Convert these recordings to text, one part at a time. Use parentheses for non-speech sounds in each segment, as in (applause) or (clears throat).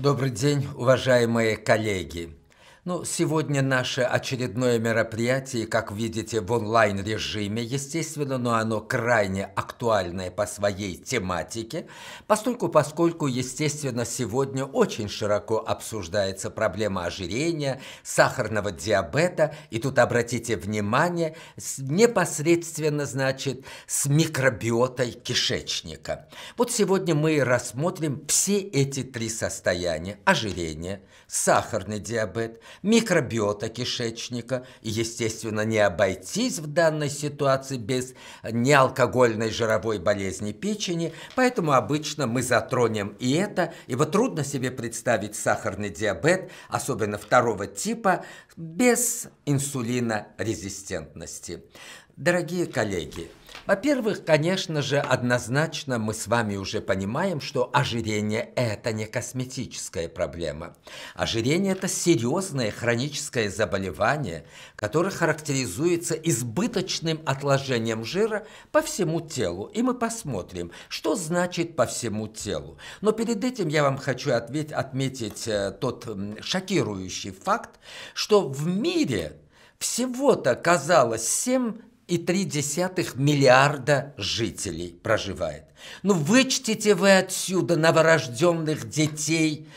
Добрый день, уважаемые коллеги. Ну, сегодня наше очередное мероприятие, как видите, в онлайн-режиме, естественно, но оно крайне актуальное по своей тематике, поскольку, поскольку, естественно, сегодня очень широко обсуждается проблема ожирения, сахарного диабета, и тут обратите внимание, непосредственно, значит, с микробиотой кишечника. Вот сегодня мы рассмотрим все эти три состояния – ожирение, сахарный диабет – микробиота кишечника. И, естественно, не обойтись в данной ситуации без неалкогольной жировой болезни печени. Поэтому обычно мы затронем и это. Ибо трудно себе представить сахарный диабет, особенно второго типа, без инсулинорезистентности. Дорогие коллеги, во-первых, конечно же, однозначно мы с вами уже понимаем, что ожирение – это не косметическая проблема. Ожирение – это серьезное хроническое заболевание, которое характеризуется избыточным отложением жира по всему телу. И мы посмотрим, что значит по всему телу. Но перед этим я вам хочу отметь, отметить э, тот шокирующий факт, что в мире всего-то казалось 7 1,3 миллиарда жителей проживает. Ну, вычтите вы отсюда новорожденных детей,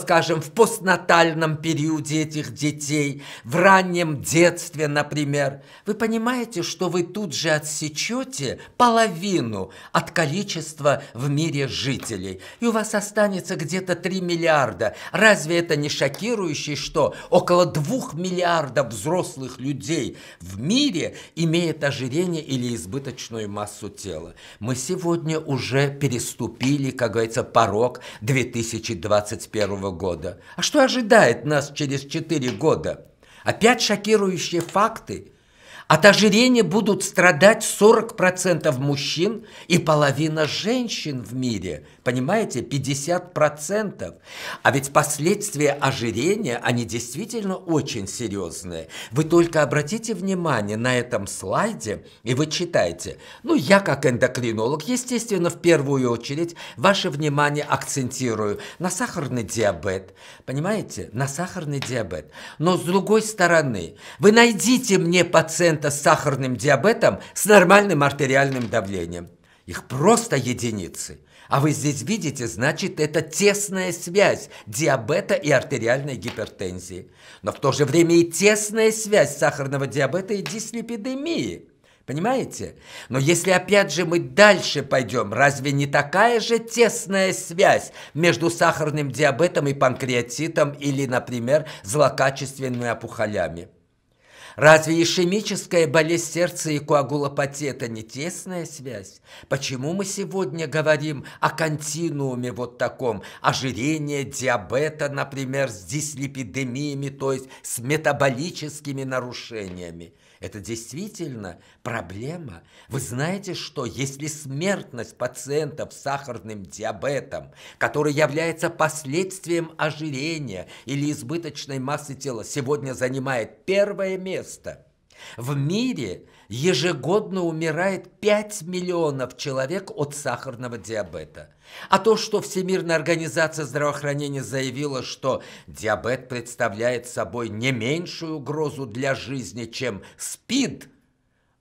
скажем, в постнатальном периоде этих детей, в раннем детстве, например, вы понимаете, что вы тут же отсечете половину от количества в мире жителей, и у вас останется где-то 3 миллиарда. Разве это не шокирующе, что около 2 миллиардов взрослых людей в мире имеет ожирение или избыточную массу тела? Мы сегодня уже переступили, как говорится, порог 2021 21 года. А что ожидает нас через четыре года? Опять шокирующие факты? От ожирения будут страдать 40% мужчин и половина женщин в мире. Понимаете, 50%. А ведь последствия ожирения, они действительно очень серьезные. Вы только обратите внимание на этом слайде, и вы читаете. Ну, я как эндокринолог, естественно, в первую очередь ваше внимание акцентирую на сахарный диабет. Понимаете, на сахарный диабет. Но с другой стороны, вы найдите мне пациента, пациента с сахарным диабетом с нормальным артериальным давлением. Их просто единицы. А вы здесь видите, значит, это тесная связь диабета и артериальной гипертензии. Но в то же время и тесная связь сахарного диабета и дислепидемии. Понимаете? Но если опять же мы дальше пойдем, разве не такая же тесная связь между сахарным диабетом и панкреатитом или, например, злокачественными опухолями? Разве ишемическая болезнь сердца и коагулопатия – это не тесная связь? Почему мы сегодня говорим о континууме вот таком, ожирение диабета, например, с дислепидемиями, то есть с метаболическими нарушениями? Это действительно проблема. Вы знаете, что если смертность пациентов с сахарным диабетом, который является последствием ожирения или избыточной массы тела, сегодня занимает первое место – в мире ежегодно умирает 5 миллионов человек от сахарного диабета. А то, что Всемирная организация здравоохранения заявила, что диабет представляет собой не меньшую угрозу для жизни, чем СПИД.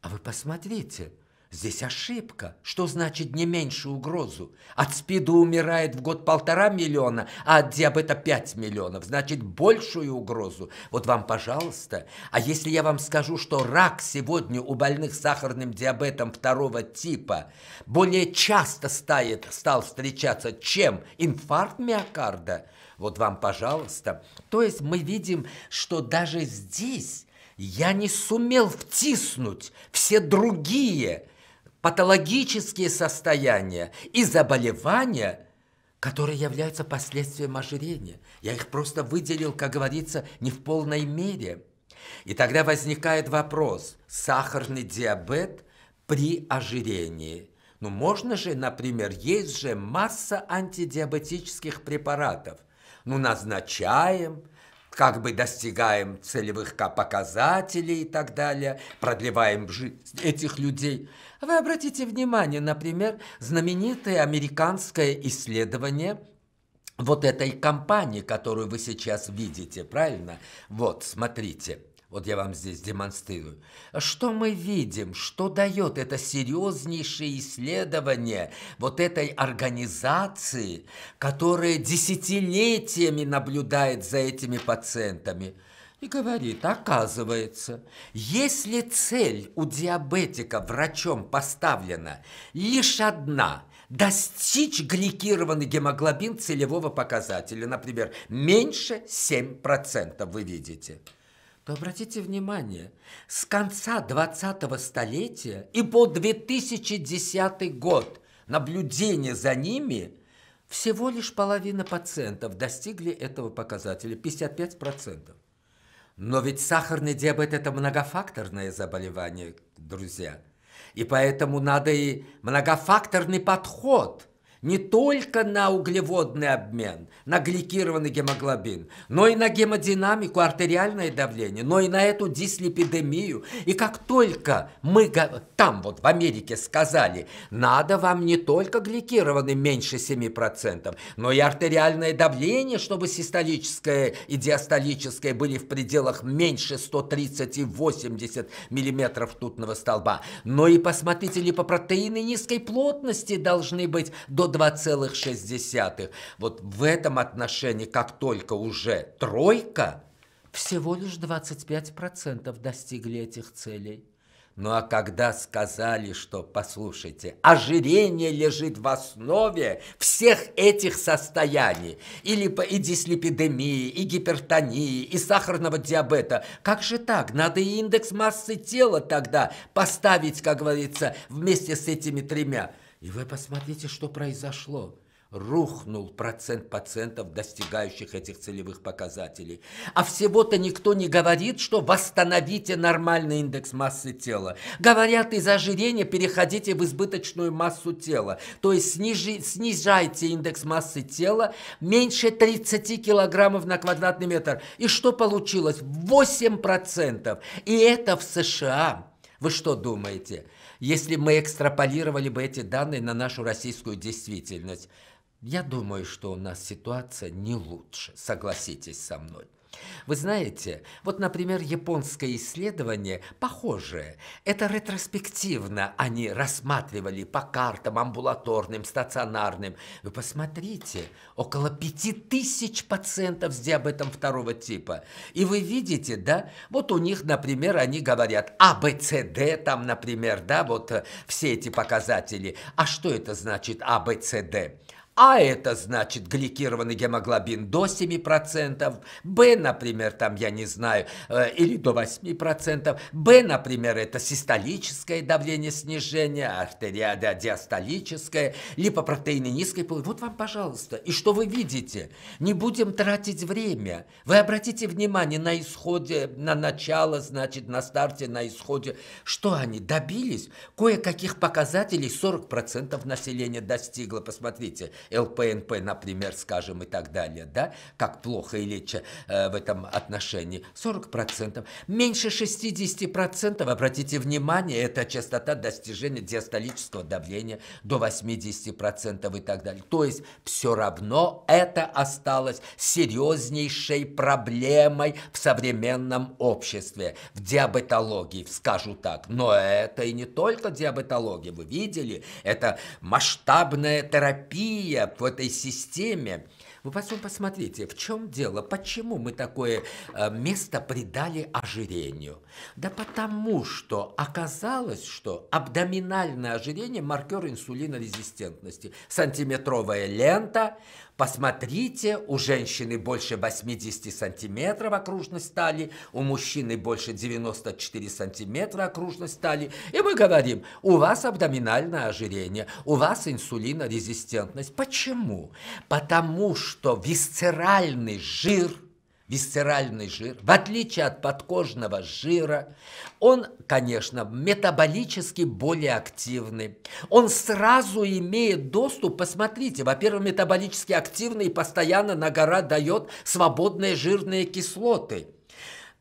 А вы посмотрите – Здесь ошибка. Что значит не меньше угрозу? От СПИДа умирает в год полтора миллиона, а от диабета пять миллионов. Значит, большую угрозу. Вот вам, пожалуйста. А если я вам скажу, что рак сегодня у больных сахарным диабетом второго типа более часто стает, стал встречаться, чем инфаркт миокарда, вот вам, пожалуйста. То есть мы видим, что даже здесь я не сумел втиснуть все другие патологические состояния и заболевания, которые являются последствием ожирения. Я их просто выделил, как говорится, не в полной мере. И тогда возникает вопрос, сахарный диабет при ожирении. Ну можно же, например, есть же масса антидиабетических препаратов. Ну назначаем, как бы достигаем целевых показателей и так далее, продлеваем жизнь этих людей. Вы обратите внимание, например, знаменитое американское исследование вот этой компании, которую вы сейчас видите, правильно? Вот, смотрите. Вот я вам здесь демонстрирую. Что мы видим, что дает это серьезнейшее исследование вот этой организации, которая десятилетиями наблюдает за этими пациентами – и говорит, оказывается, если цель у диабетика врачом поставлена лишь одна – достичь гликированный гемоглобин целевого показателя, например, меньше 7% вы видите, то обратите внимание, с конца 20-го столетия и по 2010 год наблюдение за ними – всего лишь половина пациентов достигли этого показателя, 55%. Но ведь сахарный диабет – это многофакторное заболевание, друзья. И поэтому надо и многофакторный подход – не только на углеводный обмен, на гликированный гемоглобин, но и на гемодинамику, артериальное давление, но и на эту дислепидемию. И как только мы там вот в Америке сказали, надо вам не только гликированный меньше 7%, но и артериальное давление, чтобы систолическое и диастолическое были в пределах меньше 130 и 80 миллиметров тутного столба. Но и посмотрите, липопротеины низкой плотности должны быть до 2,6. Вот в этом отношении, как только уже тройка, всего лишь 25% достигли этих целей. Ну а когда сказали, что, послушайте, ожирение лежит в основе всех этих состояний, или по и дислепидемии, и гипертонии, и сахарного диабета, как же так? Надо и индекс массы тела тогда поставить, как говорится, вместе с этими тремя. И вы посмотрите, что произошло рухнул процент пациентов, достигающих этих целевых показателей. А всего-то никто не говорит, что восстановите нормальный индекс массы тела. Говорят, из ожирения переходите в избыточную массу тела. То есть снижи, снижайте индекс массы тела меньше 30 килограммов на квадратный метр. И что получилось? 8%. И это в США. Вы что думаете? если мы экстраполировали бы эти данные на нашу российскую действительность. Я думаю, что у нас ситуация не лучше, согласитесь со мной. Вы знаете, вот, например, японское исследование похожее. Это ретроспективно они рассматривали по картам амбулаторным, стационарным. Вы посмотрите, около пяти тысяч пациентов с диабетом второго типа. И вы видите, да, вот у них, например, они говорят А, Б, С, Д, там, например, да, вот э, все эти показатели. А что это значит А, Б, С, Д? А это значит гликированный гемоглобин до 7%, Б, например, там, я не знаю, э, или до 8%, Б, например, это систолическое давление снижения, артериада диастолическое, липопротеины низкой плотности. Вот вам, пожалуйста. И что вы видите? Не будем тратить время. Вы обратите внимание на исходе, на начало, значит, на старте, на исходе. Что они добились? Кое-каких показателей 40% населения достигло, посмотрите. ЛПНП, например, скажем, и так далее, да, как плохо или э, в этом отношении, 40%. Меньше 60%, обратите внимание, это частота достижения диастолического давления до 80% и так далее. То есть все равно это осталось серьезнейшей проблемой в современном обществе, в диабетологии, скажу так. Но это и не только диабетология, вы видели, это масштабная терапия, Россия в этой системе. Вы потом посмотрите, в чем дело, почему мы такое э, место придали ожирению. Да потому что оказалось, что абдоминальное ожирение – маркер инсулинорезистентности. Сантиметровая лента, Посмотрите, у женщины больше 80 сантиметров окружность талии, у мужчины больше 94 сантиметра окружность талии. И мы говорим, у вас абдоминальное ожирение, у вас инсулинорезистентность. Почему? Потому что висцеральный жир – висцеральный жир, в отличие от подкожного жира, он, конечно, метаболически более активный. Он сразу имеет доступ, посмотрите, во-первых, метаболически активный и постоянно на гора дает свободные жирные кислоты.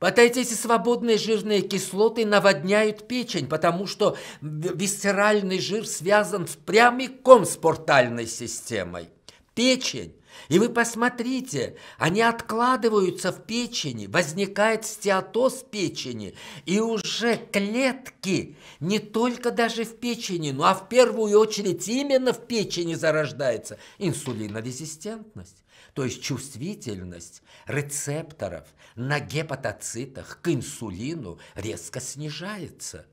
Вот эти свободные жирные кислоты наводняют печень, потому что висцеральный жир связан прямиком с портальной системой. Печень и вы посмотрите, они откладываются в печени, возникает стеатоз печени, и уже клетки не только даже в печени, ну а в первую очередь именно в печени зарождается инсулинорезистентность, то есть чувствительность рецепторов на гепатоцитах к инсулину резко снижается.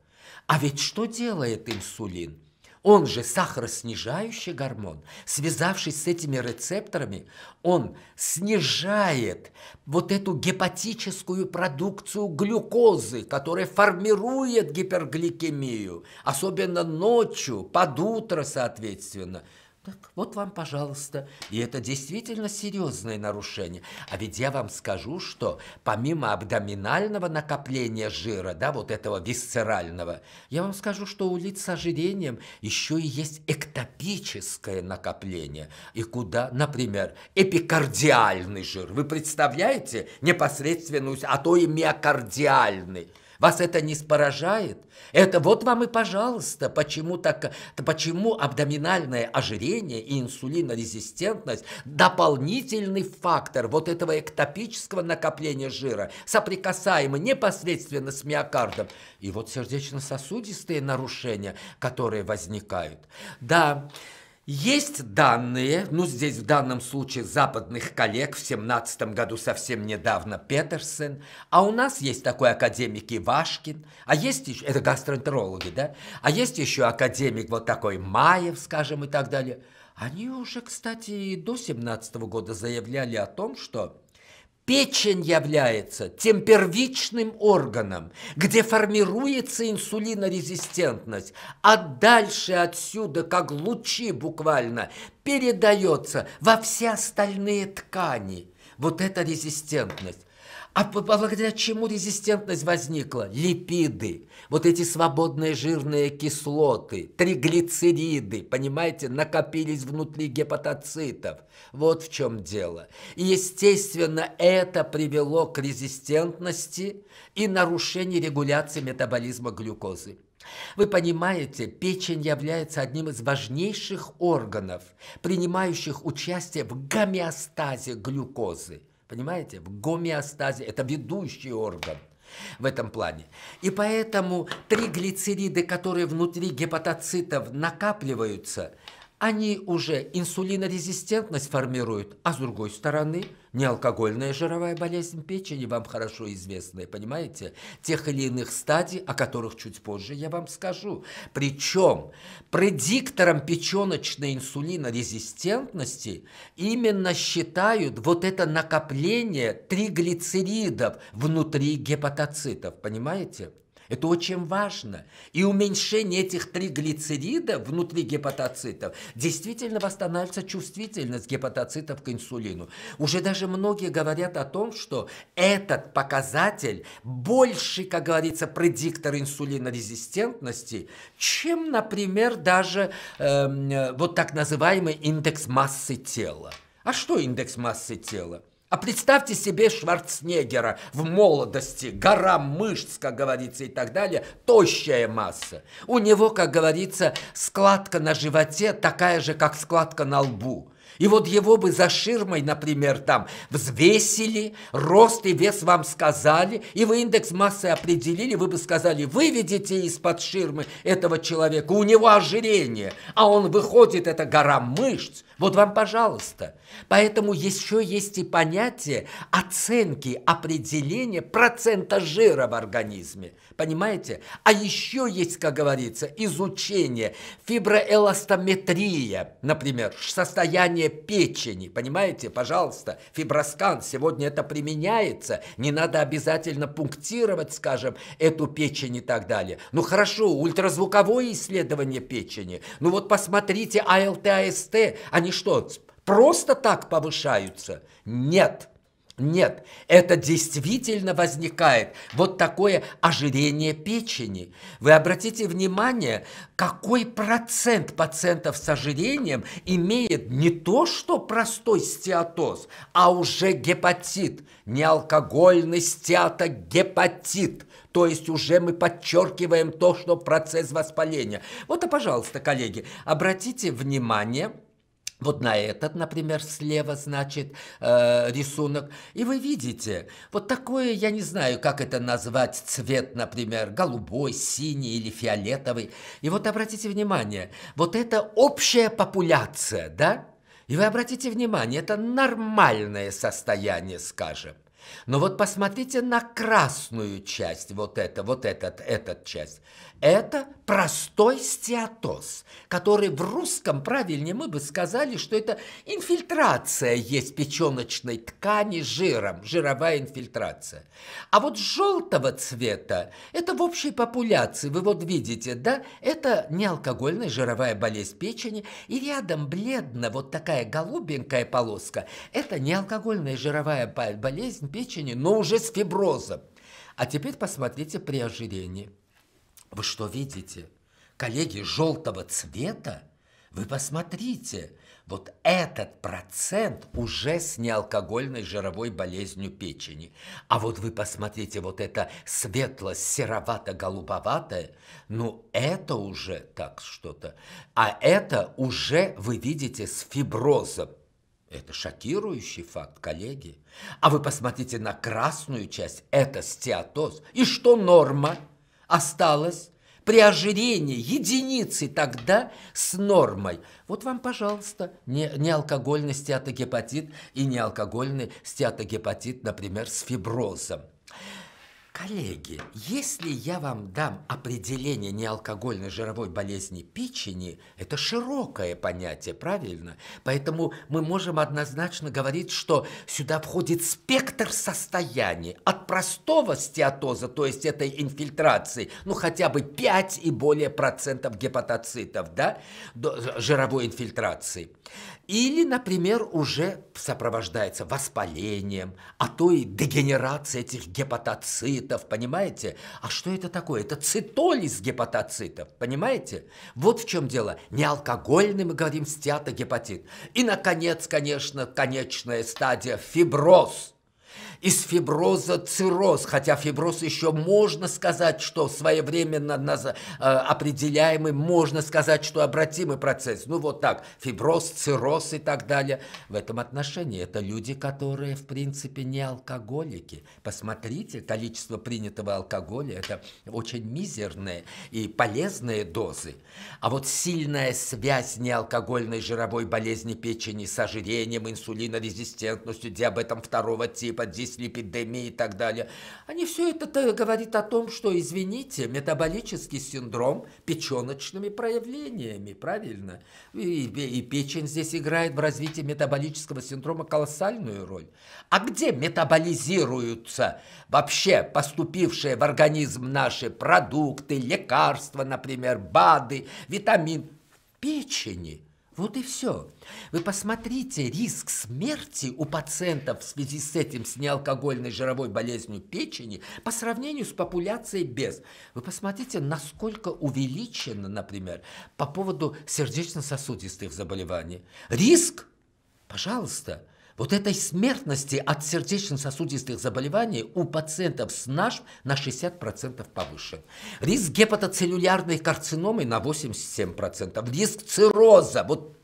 А ведь что делает инсулин? Он же сахароснижающий гормон, связавшись с этими рецепторами, он снижает вот эту гепатическую продукцию глюкозы, которая формирует гипергликемию, особенно ночью, под утро, соответственно – так вот вам, пожалуйста. И это действительно серьезное нарушение. А ведь я вам скажу, что помимо абдоминального накопления жира, да, вот этого висцерального, я вам скажу, что у лиц с ожирением еще и есть эктопическое накопление. И куда, например, эпикардиальный жир. Вы представляете непосредственную, а то и миокардиальный. Вас это не споражает? Это вот вам и пожалуйста, почему, так, почему абдоминальное ожирение и инсулинорезистентность – дополнительный фактор вот этого эктопического накопления жира, соприкасаемый непосредственно с миокардом. И вот сердечно-сосудистые нарушения, которые возникают. Да, есть данные, ну здесь в данном случае западных коллег, в 17 году совсем недавно Петерсен, а у нас есть такой академик Ивашкин, а есть еще, это гастроэнтерологи, да, а есть еще академик вот такой Маев, скажем, и так далее. Они уже, кстати, и до 17 года заявляли о том, что Печень является тем первичным органом, где формируется инсулинорезистентность, а дальше отсюда, как лучи буквально, передается во все остальные ткани. Вот эта резистентность. А благодаря чему резистентность возникла? Липиды, вот эти свободные жирные кислоты, триглицериды, понимаете, накопились внутри гепатоцитов. Вот в чем дело. И, естественно, это привело к резистентности и нарушению регуляции метаболизма глюкозы. Вы понимаете, печень является одним из важнейших органов, принимающих участие в гомеостазе глюкозы. Понимаете? В гомеостазе это ведущий орган в этом плане. И поэтому триглицериды, которые внутри гепатоцитов накапливаются, они уже инсулинорезистентность формируют, а с другой стороны – неалкогольная жировая болезнь печени, вам хорошо известная, понимаете? Тех или иных стадий, о которых чуть позже я вам скажу. Причем предиктором печеночной инсулинорезистентности именно считают вот это накопление триглицеридов внутри гепатоцитов, понимаете? Это очень важно. И уменьшение этих триглицеридов внутри гепатоцитов действительно восстанавливается чувствительность гепатоцитов к инсулину. Уже даже многие говорят о том, что этот показатель больше, как говорится, предиктор инсулинорезистентности, чем, например, даже э, вот так называемый индекс массы тела. А что индекс массы тела? А представьте себе Шварценеггера в молодости, гора мышц, как говорится, и так далее, тощая масса. У него, как говорится, складка на животе такая же, как складка на лбу. И вот его бы за ширмой, например, там взвесили, рост и вес вам сказали, и вы индекс массы определили, вы бы сказали, выведите из-под ширмы этого человека, у него ожирение, а он выходит, это гора мышц, вот вам, пожалуйста. Поэтому еще есть и понятие оценки, определения процента жира в организме. Понимаете? А еще есть, как говорится, изучение, фиброэластометрия, например, состояние печени. Понимаете? Пожалуйста, фиброскан. Сегодня это применяется. Не надо обязательно пунктировать, скажем, эту печень и так далее. Ну хорошо, ультразвуковое исследование печени. Ну вот посмотрите АЛТ, АСТ. Они они что, просто так повышаются? Нет. Нет, это действительно возникает вот такое ожирение печени. Вы обратите внимание, какой процент пациентов с ожирением имеет не то что простой стеатоз, а уже гепатит, неалкогольный стеатогепатит. То есть уже мы подчеркиваем то, что процесс воспаления. Вот, а пожалуйста, коллеги, обратите внимание – вот на этот, например, слева, значит, э, рисунок. И вы видите, вот такое, я не знаю, как это назвать, цвет, например, голубой, синий или фиолетовый. И вот обратите внимание, вот это общая популяция, да? И вы обратите внимание, это нормальное состояние, скажем. Но вот посмотрите на красную часть, вот это, вот этот, этот часть. Это простой стеатоз, который в русском правильнее мы бы сказали, что это инфильтрация есть печеночной ткани жиром, жировая инфильтрация. А вот желтого цвета, это в общей популяции, вы вот видите, да, это неалкогольная жировая болезнь печени, и рядом бледно вот такая голубенькая полоска, это неалкогольная жировая болезнь печени, но уже с фиброзом. А теперь посмотрите при ожирении. Вы что видите? Коллеги желтого цвета? Вы посмотрите, вот этот процент уже с неалкогольной жировой болезнью печени. А вот вы посмотрите, вот это светло-серовато-голубоватое, ну это уже так что-то. А это уже вы видите с фиброзом. Это шокирующий факт, коллеги. А вы посмотрите на красную часть, это стеатоз. И что норма? осталось при ожирении единицы тогда с нормой. Вот вам, пожалуйста, не, не алкогольный стеатогепатит и не алкогольный стеатогепатит, например, с фиброзом. Коллеги, если я вам дам определение неалкогольной жировой болезни печени, это широкое понятие, правильно? Поэтому мы можем однозначно говорить, что сюда входит спектр состояний от простого стеатоза, то есть этой инфильтрации, ну хотя бы 5 и более процентов гепатоцитов, да, до э, жировой инфильтрации. Или, например, уже сопровождается воспалением, а то и дегенерация этих гепатоцитов, понимаете? А что это такое? Это цитолиз гепатоцитов, понимаете? Вот в чем дело. Не алкогольный, мы говорим, стеатогепатит. И, наконец, конечно, конечная стадия – фиброз – из фиброза цирроз, хотя фиброз еще можно сказать, что своевременно э, определяемый, можно сказать, что обратимый процесс. Ну вот так, фиброз, цирроз и так далее. В этом отношении это люди, которые в принципе не алкоголики. Посмотрите, количество принятого алкоголя это очень мизерные и полезные дозы. А вот сильная связь неалкогольной жировой болезни печени с ожирением, инсулинорезистентностью, диабетом второго типа, есть ли и так далее. Они все это говорит о том, что, извините, метаболический синдром печеночными проявлениями, правильно? И, и печень здесь играет в развитии метаболического синдрома колоссальную роль. А где метаболизируются вообще поступившие в организм наши продукты, лекарства, например, БАДы, витамин? В печени – вот и все. Вы посмотрите, риск смерти у пациентов в связи с этим, с неалкогольной жировой болезнью печени по сравнению с популяцией без. Вы посмотрите, насколько увеличено, например, по поводу сердечно-сосудистых заболеваний. Риск, пожалуйста, вот этой смертности от сердечно-сосудистых заболеваний у пациентов с НАШ на 60% повыше. Риск гепатоцеллюлярной карциномы на 87%. Риск цирроза, вот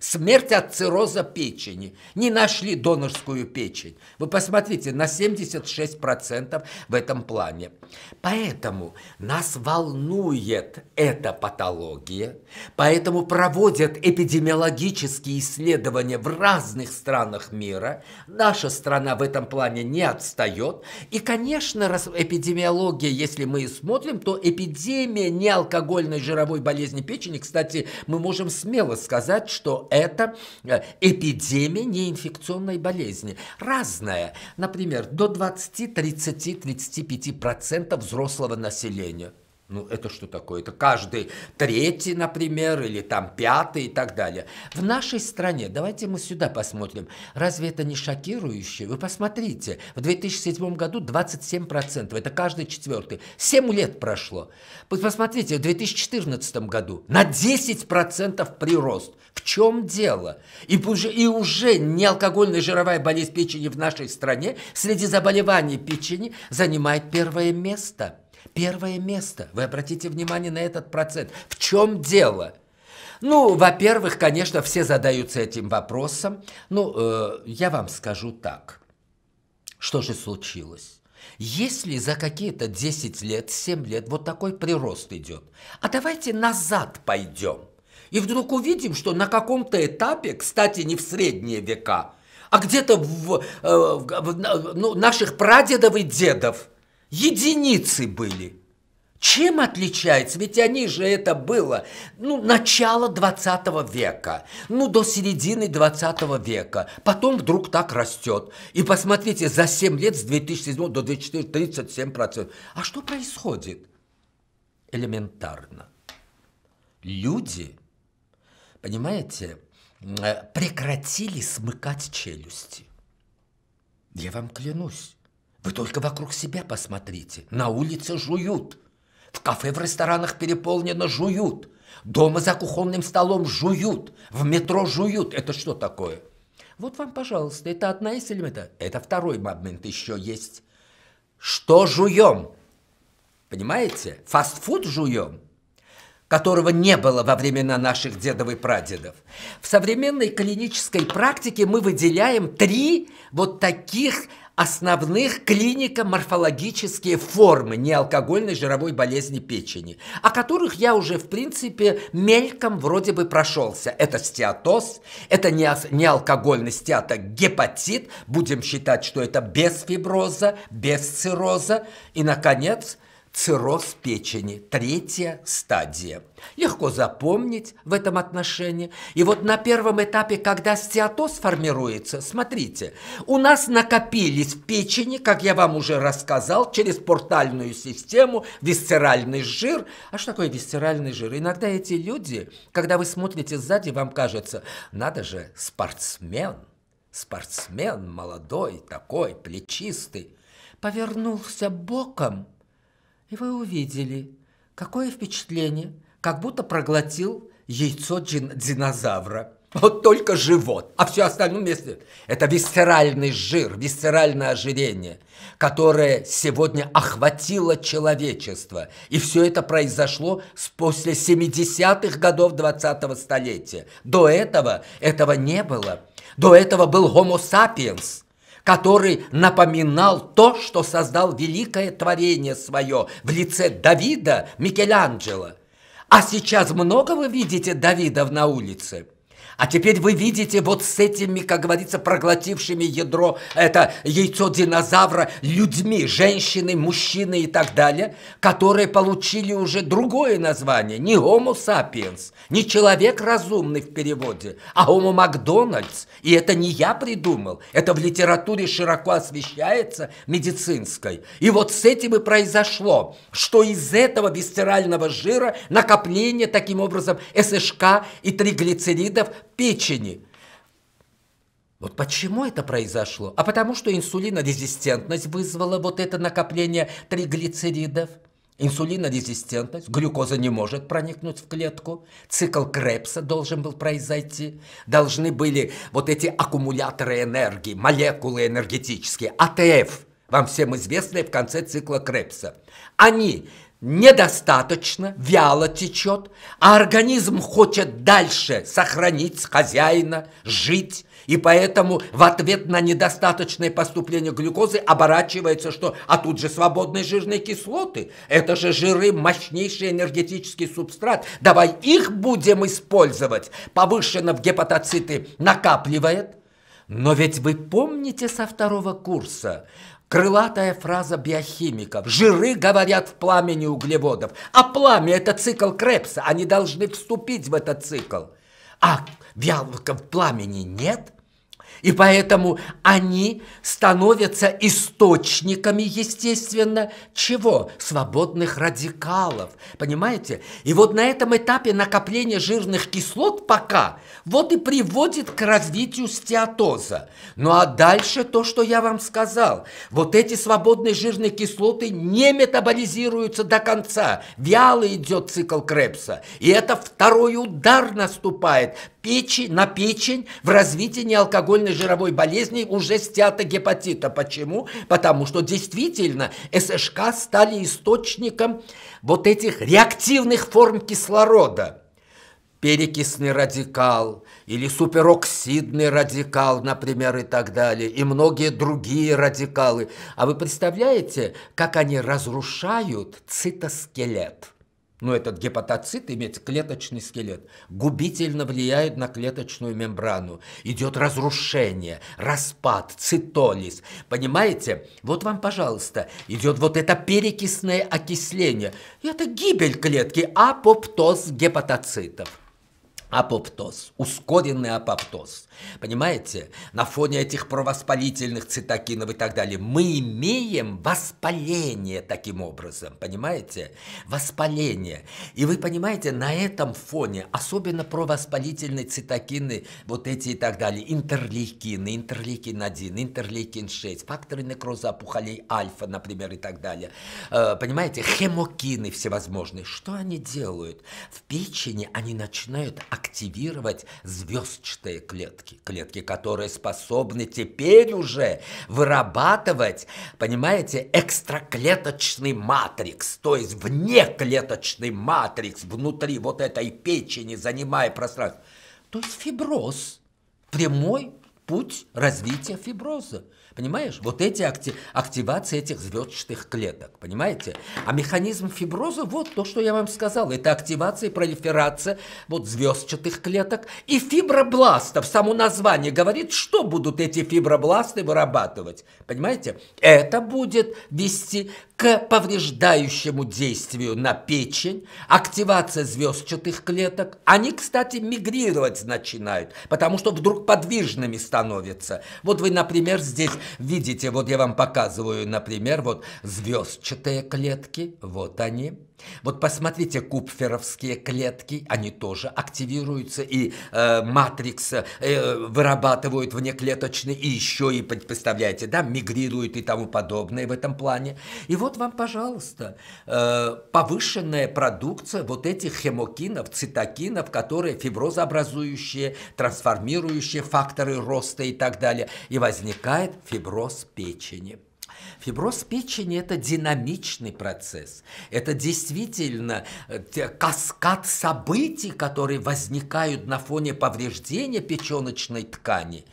смерть от цирроза печени. Не нашли донорскую печень. Вы посмотрите, на 76% в этом плане. Поэтому нас волнует эта патология, поэтому проводят эпидемиологические исследования в разных странах мира. Наша страна в этом плане не отстает. И, конечно, раз эпидемиология, если мы смотрим, то эпидемия неалкогольной жировой болезни печени, кстати, мы можем смело сказать, что это э, эпидемия неинфекционной болезни. Разная. Например, до 20, 30, 35 процентов 50% взрослого населения – ну, это что такое? Это каждый третий, например, или там пятый и так далее. В нашей стране, давайте мы сюда посмотрим, разве это не шокирующе? Вы посмотрите, в 2007 году 27%, это каждый четвертый. Семь лет прошло. Вы посмотрите, в 2014 году на 10% прирост. В чем дело? И уже, и уже неалкогольная жировая болезнь печени в нашей стране среди заболеваний печени занимает первое место первое место. Вы обратите внимание на этот процент. В чем дело? Ну, во-первых, конечно, все задаются этим вопросом. Ну, э, я вам скажу так. Что же случилось? Если за какие-то 10 лет, 7 лет вот такой прирост идет, а давайте назад пойдем. И вдруг увидим, что на каком-то этапе, кстати, не в средние века, а где-то в, э, в, в, в ну, наших прадедов и дедов – единицы были. Чем отличается? Ведь они же это было, ну, начало 20 века, ну, до середины 20 века. Потом вдруг так растет. И посмотрите, за 7 лет, с 2007 до 2004, 37%. А что происходит? Элементарно. Люди, понимаете, э, прекратили смыкать челюсти. Я вам клянусь. Вы только вокруг себя посмотрите. На улице жуют. В кафе, в ресторанах переполнено жуют. Дома за кухонным столом жуют. В метро жуют. Это что такое? Вот вам, пожалуйста, это одна из элемента. Это второй момент еще есть. Что жуем? Понимаете? Фастфуд жуем которого не было во времена наших дедов и прадедов. В современной клинической практике мы выделяем три вот таких основных клинико-морфологические формы неалкогольной жировой болезни печени, о которых я уже, в принципе, мельком вроде бы прошелся. Это стеатоз, это неалкогольный стеатогепатит, будем считать, что это без фиброза, без цирроза, и, наконец, цирроз печени, третья стадия. Легко запомнить в этом отношении. И вот на первом этапе, когда стеатоз формируется, смотрите, у нас накопились в печени, как я вам уже рассказал, через портальную систему, висцеральный жир. А что такое висцеральный жир? Иногда эти люди, когда вы смотрите сзади, вам кажется, надо же, спортсмен, спортсмен молодой такой, плечистый, повернулся боком – и вы увидели, какое впечатление, как будто проглотил яйцо динозавра. Вот только живот, а все остальное вместе. это висцеральный жир, висцеральное ожирение, которое сегодня охватило человечество. И все это произошло после 70-х годов 20-го столетия. До этого этого не было. До этого был гомо сапиенс – который напоминал то, что создал великое творение свое в лице Давида Микеланджело. А сейчас много вы видите Давидов на улице? А теперь вы видите вот с этими, как говорится, проглотившими ядро, это яйцо динозавра, людьми, женщины, мужчины и так далее, которые получили уже другое название, не Homo sapiens, не человек разумный в переводе, а Homo McDonalds И это не я придумал, это в литературе широко освещается медицинской. И вот с этим и произошло, что из этого висцерального жира накопление таким образом СШК и триглицеридов печени. Вот почему это произошло? А потому что инсулинорезистентность вызвала вот это накопление триглицеридов. Инсулинорезистентность, глюкоза не может проникнуть в клетку, цикл Крепса должен был произойти, должны были вот эти аккумуляторы энергии, молекулы энергетические, АТФ, вам всем известные в конце цикла Крепса. Они недостаточно, вяло течет, а организм хочет дальше сохранить хозяина, жить, и поэтому в ответ на недостаточное поступление глюкозы оборачивается, что а тут же свободные жирные кислоты. Это же жиры мощнейший энергетический субстрат. Давай их будем использовать. Повышенно в гепатоциты накапливает. Но ведь вы помните со второго курса, Крылатая фраза биохимиков. Жиры говорят в пламени углеводов. А пламя – это цикл Крепса. Они должны вступить в этот цикл. А в пламени нет – и поэтому они становятся источниками, естественно, чего? Свободных радикалов. Понимаете? И вот на этом этапе накопление жирных кислот пока вот и приводит к развитию стеатоза. Ну а дальше то, что я вам сказал. Вот эти свободные жирные кислоты не метаболизируются до конца. Вяло идет цикл Крепса. И это второй удар наступает – печень, на печень в развитии неалкогольной жировой болезни уже гепатита Почему? Потому что действительно СШК стали источником вот этих реактивных форм кислорода перекисный радикал или супероксидный радикал, например, и так далее, и многие другие радикалы. А вы представляете, как они разрушают цитоскелет? Но этот гепатоцит имеет клеточный скелет, губительно влияет на клеточную мембрану. Идет разрушение, распад, цитолиз. Понимаете? Вот вам, пожалуйста, идет вот это перекисное окисление. И это гибель клетки, апоптоз гепатоцитов апоптоз, ускоренный апоптоз. Понимаете, на фоне этих провоспалительных цитокинов и так далее, мы имеем воспаление таким образом, понимаете? Воспаление. И вы понимаете, на этом фоне, особенно провоспалительные цитокины, вот эти и так далее, интерлейкины, интерлейкин-1, интерлейкин-6, факторы некроза опухолей альфа, например, и так далее. Э, понимаете, хемокины всевозможные. Что они делают? В печени они начинают активировать звездчатые клетки, клетки, которые способны теперь уже вырабатывать, понимаете, экстраклеточный матрикс, то есть внеклеточный матрикс внутри вот этой печени, занимая пространство. То есть фиброз, прямой путь развития фиброза. Понимаешь? Вот эти акти... активации этих звездчатых клеток, понимаете? А механизм фиброза, вот то, что я вам сказал, это активация и пролиферация вот звездчатых клеток и фибробластов. Само название говорит, что будут эти фибробласты вырабатывать. Понимаете? Это будет вести к повреждающему действию на печень, активация звездчатых клеток. Они, кстати, мигрировать начинают, потому что вдруг подвижными становятся. Вот вы, например, здесь Видите, вот я вам показываю, например, вот звездчатые клетки, вот они. Вот посмотрите купферовские клетки, они тоже активируются, и э, матрикс э, вырабатывают внеклеточный, и еще и, представляете, да, мигрируют и тому подобное в этом плане. И вот вам, пожалуйста, э, повышенная продукция вот этих хемокинов, цитокинов, которые фиброзообразующие, трансформирующие факторы роста и так далее, и возникает фиброз печени. Фиброз печени – это динамичный процесс. Это действительно э, каскад событий, которые возникают на фоне повреждения печеночной ткани.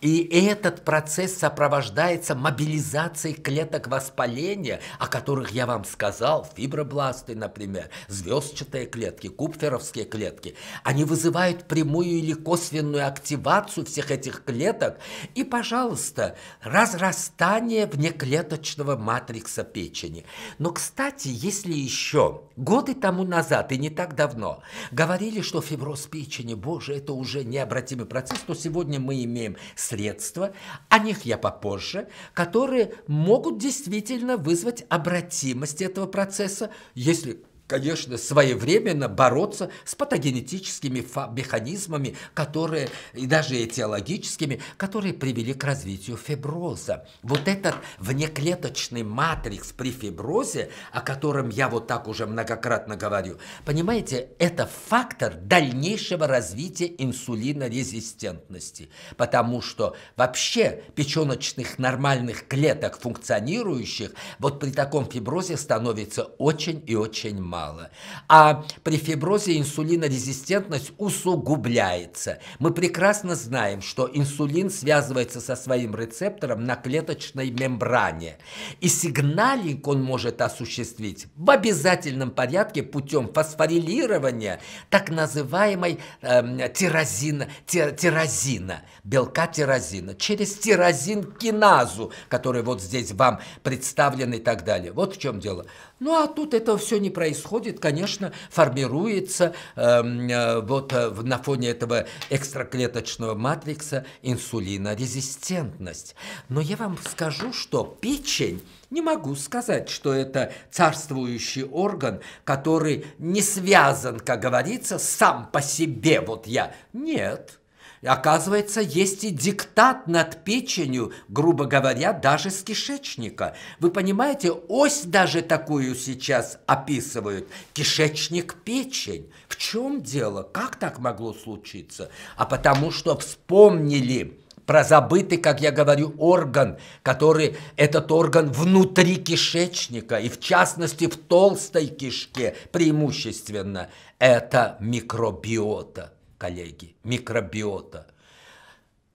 И этот процесс сопровождается мобилизацией клеток воспаления, о которых я вам сказал, фибробласты, например, звездчатые клетки, купферовские клетки. Они вызывают прямую или косвенную активацию всех этих клеток и, пожалуйста, разрастание вне клеток клеточного матрикса печени. Но, кстати, если еще годы тому назад и не так давно говорили, что фиброз печени, боже, это уже необратимый процесс, то сегодня мы имеем средства, о них я попозже, которые могут действительно вызвать обратимость этого процесса, если конечно, своевременно бороться с патогенетическими механизмами, которые, и даже этиологическими, которые привели к развитию фиброза. Вот этот внеклеточный матрикс при фиброзе, о котором я вот так уже многократно говорю, понимаете, это фактор дальнейшего развития инсулинорезистентности, потому что вообще печеночных нормальных клеток функционирующих вот при таком фиброзе становится очень и очень мало мало. А при фиброзе инсулинорезистентность усугубляется. Мы прекрасно знаем, что инсулин связывается со своим рецептором на клеточной мембране. И сигналинг он может осуществить в обязательном порядке путем фосфорилирования так называемой э, эм, тирозина, тир, тирозина, белка тирозина, через тирозин киназу, который вот здесь вам представлен и так далее. Вот в чем дело. Ну а тут этого все не происходит, конечно, формируется эм, э, вот э, на фоне этого экстраклеточного матрикса инсулинорезистентность. Но я вам скажу, что печень не могу сказать, что это царствующий орган, который не связан, как говорится, сам по себе. Вот я. Нет. Оказывается, есть и диктат над печенью, грубо говоря, даже с кишечника. Вы понимаете, ось даже такую сейчас описывают. Кишечник-печень. В чем дело? Как так могло случиться? А потому что вспомнили про забытый, как я говорю, орган, который, этот орган внутри кишечника, и в частности в толстой кишке преимущественно, это микробиота коллеги, микробиота.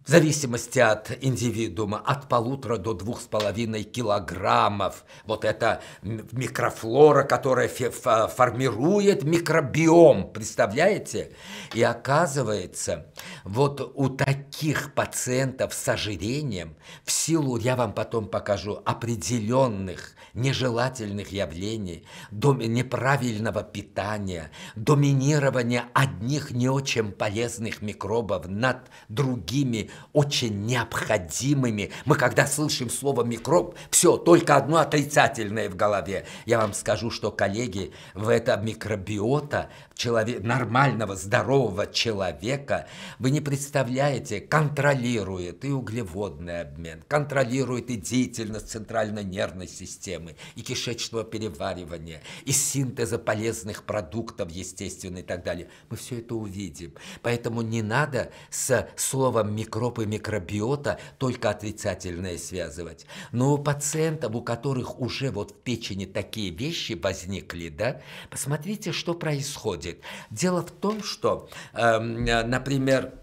В зависимости от индивидуума от полутора до двух с половиной килограммов. Вот это микрофлора, которая формирует микробиом, представляете? И оказывается, вот у таких пациентов с ожирением, в силу, я вам потом покажу, определенных нежелательных явлений, до неправильного питания, доминирования одних не очень полезных микробов над другими очень необходимыми. Мы когда слышим слово микроб, все, только одно отрицательное в голове. Я вам скажу, что, коллеги, в это микробиота челове нормального, здорового человека, вы не представляете, контролирует и углеводный обмен, контролирует и деятельность центральной нервной системы, и кишечного переваривания, и синтеза полезных продуктов, естественно, и так далее. Мы все это увидим. Поэтому не надо с словом микроб и микробиота только отрицательное связывать. Но у пациентов, у которых уже вот в печени такие вещи возникли, да, посмотрите, что происходит происходит. Дело в том, что, эм, например,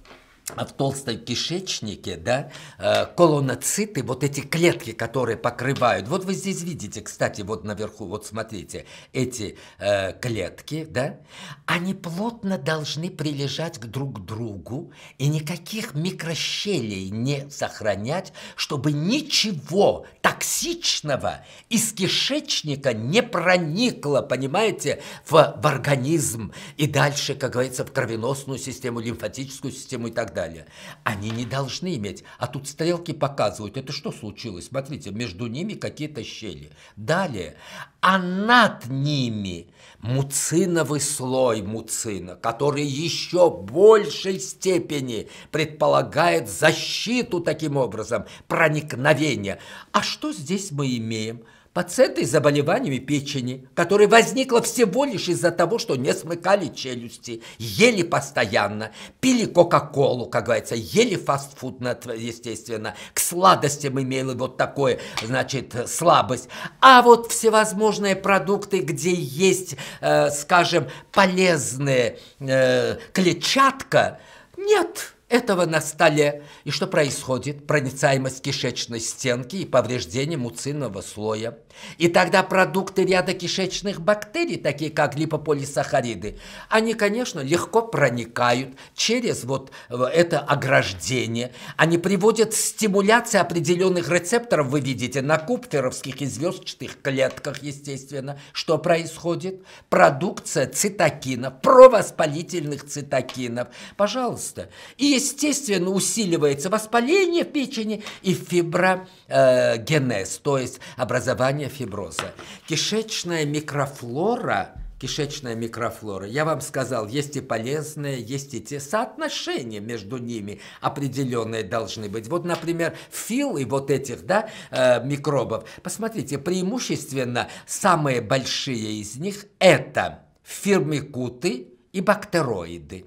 а в толстой кишечнике, да, э, колоноциты, вот эти клетки, которые покрывают. Вот вы здесь видите, кстати, вот наверху, вот смотрите, эти э, клетки, да, они плотно должны прилежать к друг другу и никаких микрощелей не сохранять, чтобы ничего токсичного из кишечника не проникло, понимаете, в, в организм и дальше, как говорится, в кровеносную систему, лимфатическую систему и так далее далее. Они не должны иметь. А тут стрелки показывают. Это что случилось? Смотрите, между ними какие-то щели. Далее. А над ними муциновый слой муцина, который еще в большей степени предполагает защиту таким образом, проникновение. А что здесь мы имеем? Пациенты с заболеваниями печени, которые возникло всего лишь из-за того, что не смыкали челюсти, ели постоянно, пили кока-колу, как говорится, ели фастфуд, естественно, к сладостям имели вот такое, значит, слабость. А вот всевозможные продукты, где есть, э, скажем, полезная э, клетчатка, нет – этого на столе. И что происходит? Проницаемость кишечной стенки и повреждение муцинного слоя. И тогда продукты ряда кишечных бактерий, такие как липополисахариды, они, конечно, легко проникают через вот э, это ограждение. Они приводят к стимуляции определенных рецепторов, вы видите, на куптеровских и звездчатых клетках, естественно. Что происходит? Продукция цитокинов, провоспалительных цитокинов. Пожалуйста. И естественно, усиливается воспаление в печени и фиброгенез, то есть образование фиброза. Кишечная микрофлора – кишечная микрофлора. Я вам сказал, есть и полезные, есть и те соотношения между ними определенные должны быть. Вот, например, фил и вот этих да, э, микробов. Посмотрите, преимущественно самые большие из них это фирмикуты и бактероиды.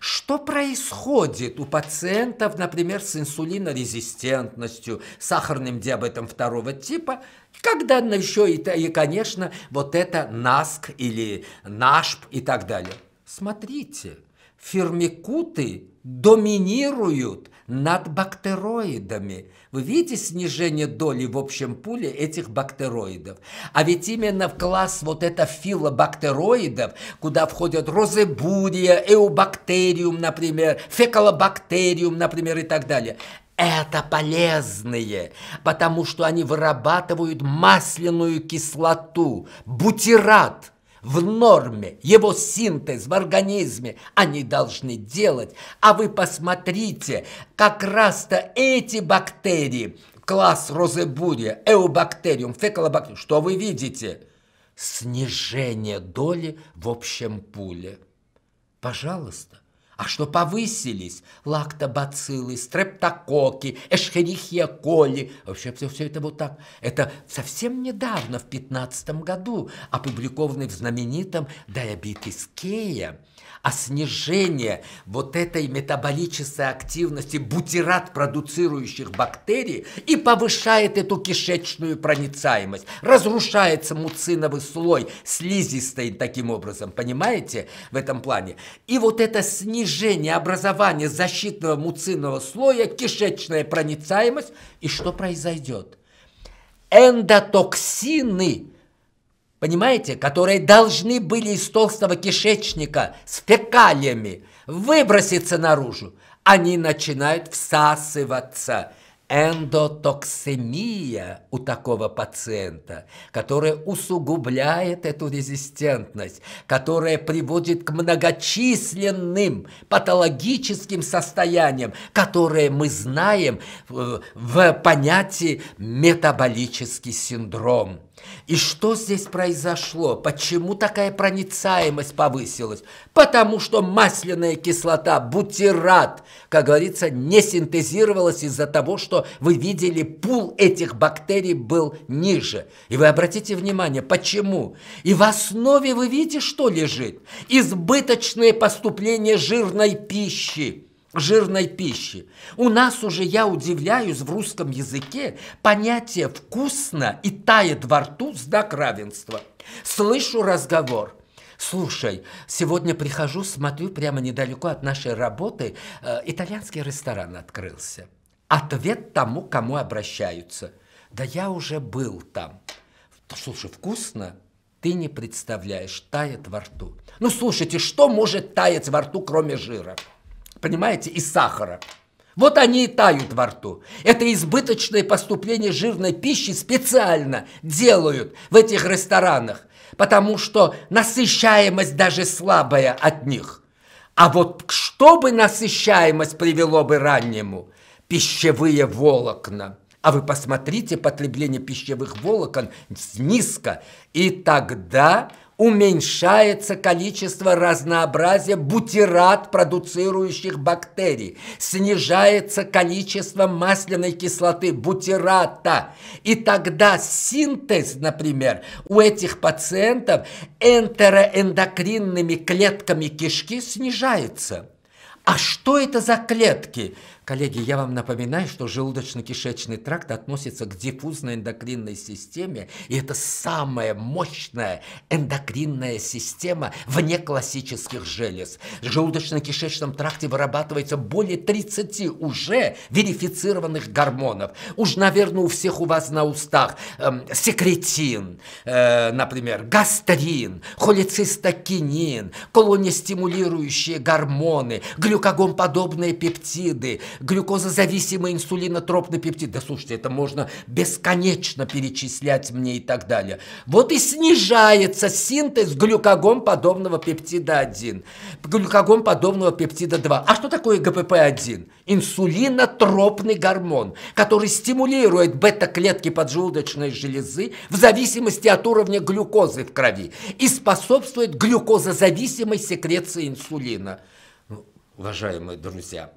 Что происходит у пациентов, например, с инсулинорезистентностью, сахарным диабетом второго типа, когда еще и, и конечно, вот это НАСК или НАШП и так далее. Смотрите, фермикуты доминируют над бактероидами. Вы видите снижение доли в общем пуле этих бактероидов? А ведь именно в класс вот это филобактероидов, куда входят розебурия, эубактериум, например, фекалобактериум, например, и так далее. Это полезные, потому что они вырабатывают масляную кислоту, бутират – в норме, его синтез в организме они должны делать. А вы посмотрите, как раз-то эти бактерии, класс розебурия, эубактериум, фекалобактериум, что вы видите? Снижение доли в общем пуле. Пожалуйста а что повысились лактобациллы, стрептококи, эшхерихия коли. Вообще все, все это вот так. Это совсем недавно, в 15 году, опубликованный в знаменитом «Диабетис Кея» а снижение вот этой метаболической активности бутират продуцирующих бактерий и повышает эту кишечную проницаемость, разрушается муциновый слой слизистой таким образом, понимаете, в этом плане. И вот это снижение образования защитного муцинового слоя, кишечная проницаемость, и что произойдет? Эндотоксины – понимаете, которые должны были из толстого кишечника с фекалиями выброситься наружу, они начинают всасываться. Эндотоксемия у такого пациента, которая усугубляет эту резистентность, которая приводит к многочисленным патологическим состояниям, которые мы знаем в, э, в понятии метаболический синдром. И что здесь произошло? Почему такая проницаемость повысилась? Потому что масляная кислота, бутират, как говорится, не синтезировалась из-за того, что вы видели, пул этих бактерий был ниже. И вы обратите внимание, почему? И в основе вы видите, что лежит? Избыточное поступление жирной пищи жирной пищи. У нас уже, я удивляюсь, в русском языке понятие «вкусно» и «тает во рту» – знак равенства. Слышу разговор. Слушай, сегодня прихожу, смотрю, прямо недалеко от нашей работы э, итальянский ресторан открылся. Ответ тому, кому обращаются. Да я уже был там. Слушай, вкусно? Ты не представляешь, тает во рту. Ну, слушайте, что может таять во рту, кроме жира? понимаете, из сахара. Вот они и тают во рту. Это избыточное поступление жирной пищи специально делают в этих ресторанах, потому что насыщаемость даже слабая от них. А вот что бы насыщаемость привело бы раннему? Пищевые волокна. А вы посмотрите потребление пищевых волокон низко, и тогда уменьшается количество разнообразия бутират продуцирующих бактерий, снижается количество масляной кислоты бутирата. И тогда синтез, например, у этих пациентов энтероэндокринными клетками кишки снижается. А что это за клетки? Коллеги, я вам напоминаю, что желудочно-кишечный тракт относится к диффузной эндокринной системе, и это самая мощная эндокринная система вне классических желез. В желудочно-кишечном тракте вырабатывается более 30 уже верифицированных гормонов. Уж, наверное, у всех у вас на устах эм, секретин, э, например, гастрин, холецистокинин, колонистимулирующие гормоны, глюкогонподобные пептиды, глюкозозависимый инсулинотропный пептид. Да слушайте, это можно бесконечно перечислять мне и так далее. Вот и снижается синтез глюкогон подобного пептида 1, глюкогон подобного пептида 2. А что такое ГПП-1? Инсулинотропный гормон, который стимулирует бета-клетки поджелудочной железы в зависимости от уровня глюкозы в крови и способствует глюкозозависимой секреции инсулина. Ну, уважаемые друзья,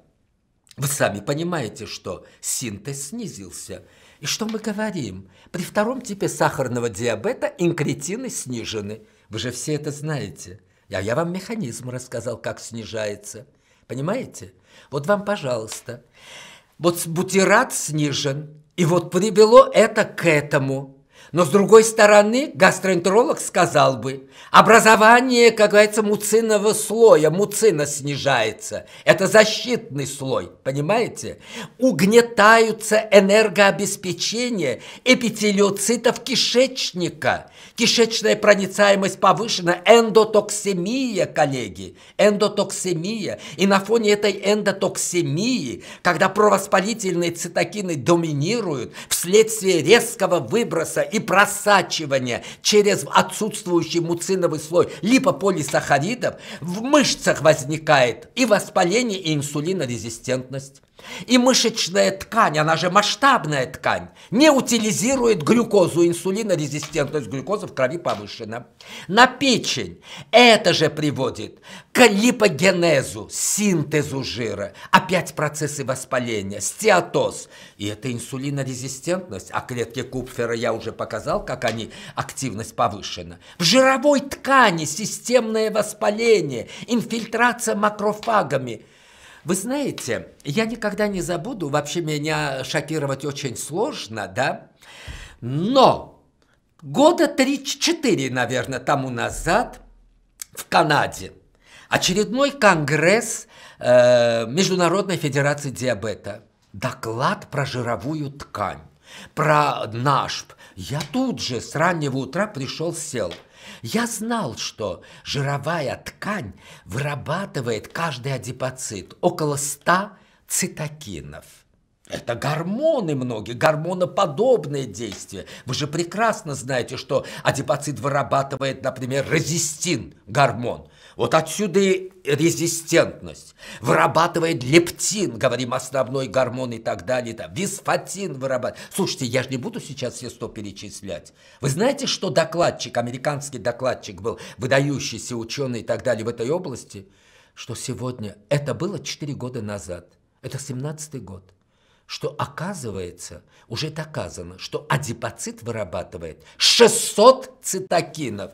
вы сами понимаете, что синтез снизился. И что мы говорим? При втором типе сахарного диабета инкретины снижены. Вы же все это знаете. А я вам механизм рассказал, как снижается. Понимаете? Вот вам, пожалуйста. Вот бутират снижен. И вот привело это к этому. Но с другой стороны, гастроэнтеролог сказал бы, образование, как говорится, муцинового слоя, муцина снижается. Это защитный слой, понимаете? Угнетаются энергообеспечения эпителиоцитов кишечника. Кишечная проницаемость повышена, эндотоксемия, коллеги, эндотоксемия. И на фоне этой эндотоксемии, когда провоспалительные цитокины доминируют вследствие резкого выброса и просачивания через отсутствующий муциновый слой липополисахаридов в мышцах возникает и воспаление, и инсулинорезистентность. И мышечная ткань, она же масштабная ткань, не утилизирует глюкозу, инсулинорезистентность глюкозы в крови повышена. На печень это же приводит к липогенезу, синтезу жира, опять процессы воспаления, стеатоз. И это инсулинорезистентность, а клетки Купфера я уже показал, как они, активность повышена. В жировой ткани системное воспаление, инфильтрация макрофагами – вы знаете, я никогда не забуду, вообще меня шокировать очень сложно, да, но года 3-4, наверное, тому назад в Канаде очередной конгресс э, Международной Федерации Диабета. Доклад про жировую ткань, про НАШП. Я тут же с раннего утра пришел, сел – я знал, что жировая ткань вырабатывает каждый адипоцит около 100 цитокинов. Это гормоны многие, гормоноподобные действия. Вы же прекрасно знаете, что адипоцит вырабатывает, например, резистин гормон – вот отсюда и резистентность. Вырабатывает лептин, говорим, основной гормон и так далее. Там, висфатин вырабатывает. Слушайте, я же не буду сейчас все сто перечислять. Вы знаете, что докладчик, американский докладчик был, выдающийся ученый и так далее в этой области? Что сегодня, это было 4 года назад, это 17-й год что оказывается, уже доказано, что адипоцит вырабатывает 600 цитокинов.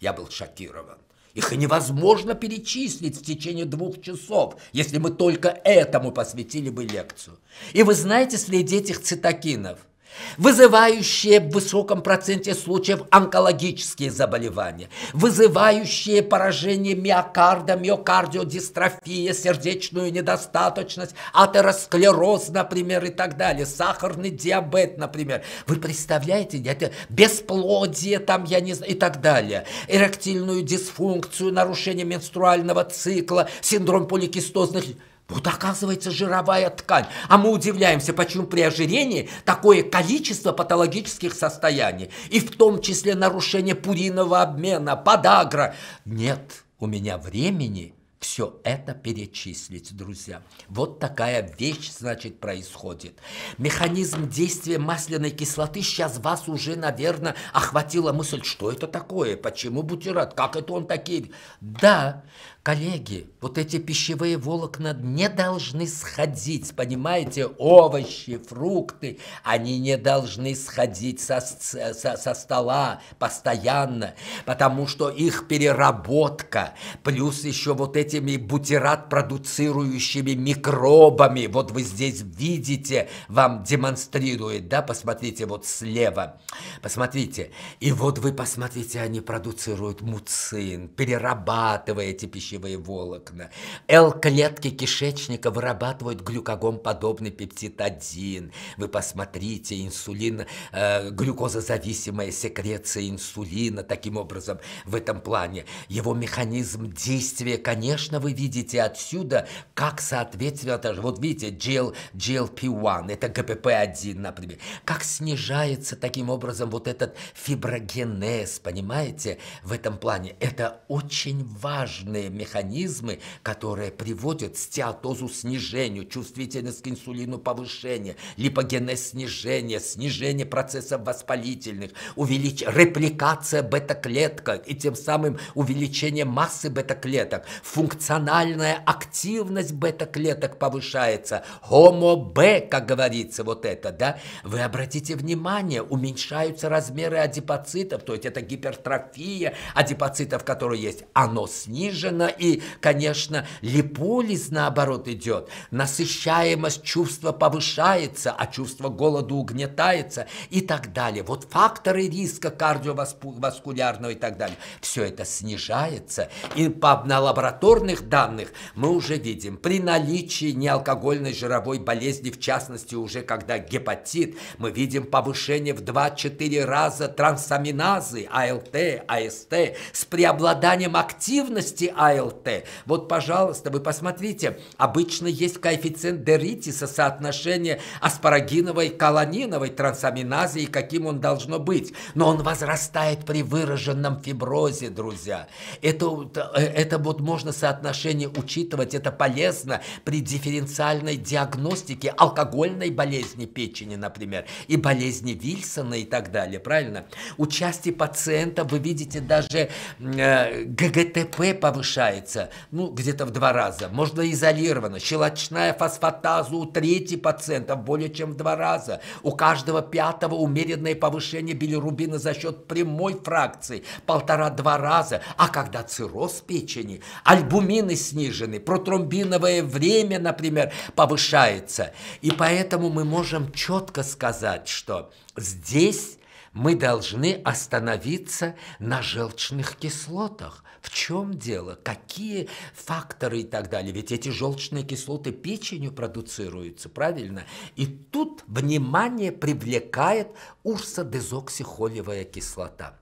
Я был шокирован. Их невозможно перечислить в течение двух часов, если мы только этому посвятили бы лекцию. И вы знаете, среди этих цитокинов – вызывающие в высоком проценте случаев онкологические заболевания, вызывающие поражение миокарда, миокардиодистрофия, сердечную недостаточность, атеросклероз, например, и так далее, сахарный диабет, например. Вы представляете, это бесплодие там, я не знаю, и так далее, эректильную дисфункцию, нарушение менструального цикла, синдром поликистозных вот оказывается жировая ткань. А мы удивляемся, почему при ожирении такое количество патологических состояний. И в том числе нарушение пуринового обмена, подагра. Нет у меня времени все это перечислить, друзья. Вот такая вещь, значит, происходит. Механизм действия масляной кислоты сейчас вас уже, наверное, охватила мысль, что это такое, почему бутерат, как это он такие... Да, Коллеги, вот эти пищевые волокна не должны сходить, понимаете? Овощи, фрукты, они не должны сходить со, со, со стола постоянно, потому что их переработка, плюс еще вот этими бутерат продуцирующими микробами, вот вы здесь видите, вам демонстрирует, да, посмотрите вот слева, посмотрите, и вот вы посмотрите, они продуцируют муцин, перерабатывая эти пищевые пищевые волокна. Л-клетки кишечника вырабатывают глюкогон подобный пептид 1. Вы посмотрите, инсулин, э, глюкозозависимая секреция инсулина, таким образом, в этом плане. Его механизм действия, конечно, вы видите отсюда, как соответственно, вот видите, GL, GLP-1, это ГПП-1, например, как снижается таким образом вот этот фиброгенез, понимаете, в этом плане. Это очень важные механизмы, которые приводят к стеатозу снижению, чувствительность к инсулину повышение, липогенез снижение, снижение процессов воспалительных, увелич... репликация бета-клеток и тем самым увеличение массы бета-клеток, функциональная активность бета-клеток повышается, гомо б как говорится, вот это, да, вы обратите внимание, уменьшаются размеры адипоцитов, то есть это гипертрофия адипоцитов, которые есть, оно снижено и, конечно, липолиз наоборот идет. Насыщаемость чувства повышается, а чувство голода угнетается и так далее. Вот факторы риска кардиоваскулярного и так далее. Все это снижается. И по, на лабораторных данных мы уже видим, при наличии неалкогольной жировой болезни, в частности, уже когда гепатит, мы видим повышение в 2-4 раза трансаминазы АЛТ, АСТ с преобладанием активности АЛТ ЛТ. Вот, пожалуйста, вы посмотрите, обычно есть коэффициент Деритиса, соотношение аспарагиновой, колониновой трансаминазы и каким он должно быть. Но он возрастает при выраженном фиброзе, друзья. Это, э, это вот можно соотношение учитывать, это полезно при дифференциальной диагностике алкогольной болезни печени, например, и болезни Вильсона и так далее, правильно? У части пациента вы видите даже э, ГГТП повышается, уменьшается, ну, где-то в два раза. Можно изолировано Щелочная фосфатаза у трети пациентов более чем в два раза. У каждого пятого умеренное повышение билирубина за счет прямой фракции полтора-два раза. А когда цирроз печени, альбумины снижены, протромбиновое время, например, повышается. И поэтому мы можем четко сказать, что здесь мы должны остановиться на желчных кислотах. В чем дело? Какие факторы и так далее? Ведь эти желчные кислоты печенью продуцируются, правильно? И тут внимание привлекает урсодезоксихолевая кислота.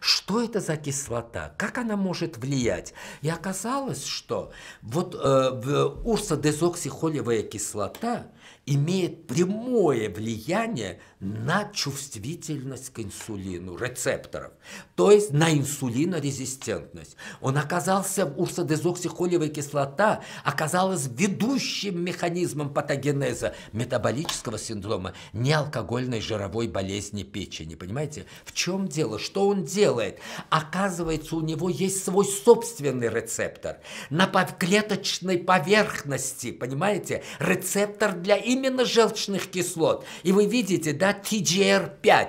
Что это за кислота? Как она может влиять? И оказалось, что вот э, урсодезоксихолевая кислота имеет прямое влияние на чувствительность к инсулину рецепторов, то есть на инсулинорезистентность. Он оказался, урсодезоксихолевая кислота оказалась ведущим механизмом патогенеза метаболического синдрома неалкогольной жировой болезни печени. Понимаете, в чем дело? Что он делает? Оказывается, у него есть свой собственный рецептор. На клеточной поверхности, понимаете, рецептор для именно желчных кислот. И вы видите, да, TGR5.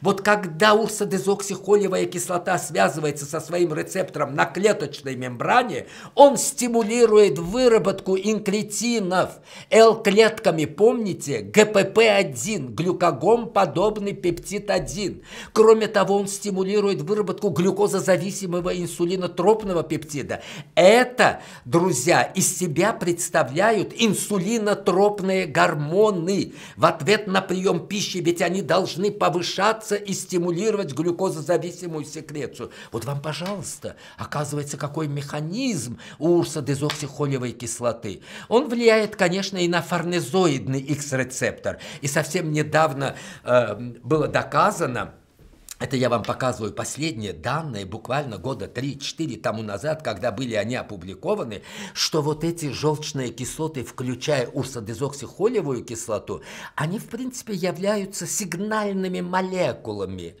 Вот когда урсодезоксихолевая кислота связывается со своим рецептором на клеточной мембране, он стимулирует выработку инкретинов L-клетками. Помните, ГПП-1, глюкогон подобный пептид-1. Кроме того, он стимулирует стимулирует выработку глюкозозависимого инсулинотропного пептида. Это, друзья, из себя представляют инсулинотропные гормоны в ответ на прием пищи, ведь они должны повышаться и стимулировать глюкозозависимую секрецию. Вот вам, пожалуйста, оказывается, какой механизм у урсодезоксихолевой кислоты. Он влияет, конечно, и на фарнезоидный X-рецептор. И совсем недавно э, было доказано, это я вам показываю последние данные, буквально года 3-4 тому назад, когда были они опубликованы, что вот эти желчные кислоты, включая урсодезоксихолевую кислоту, они, в принципе, являются сигнальными молекулами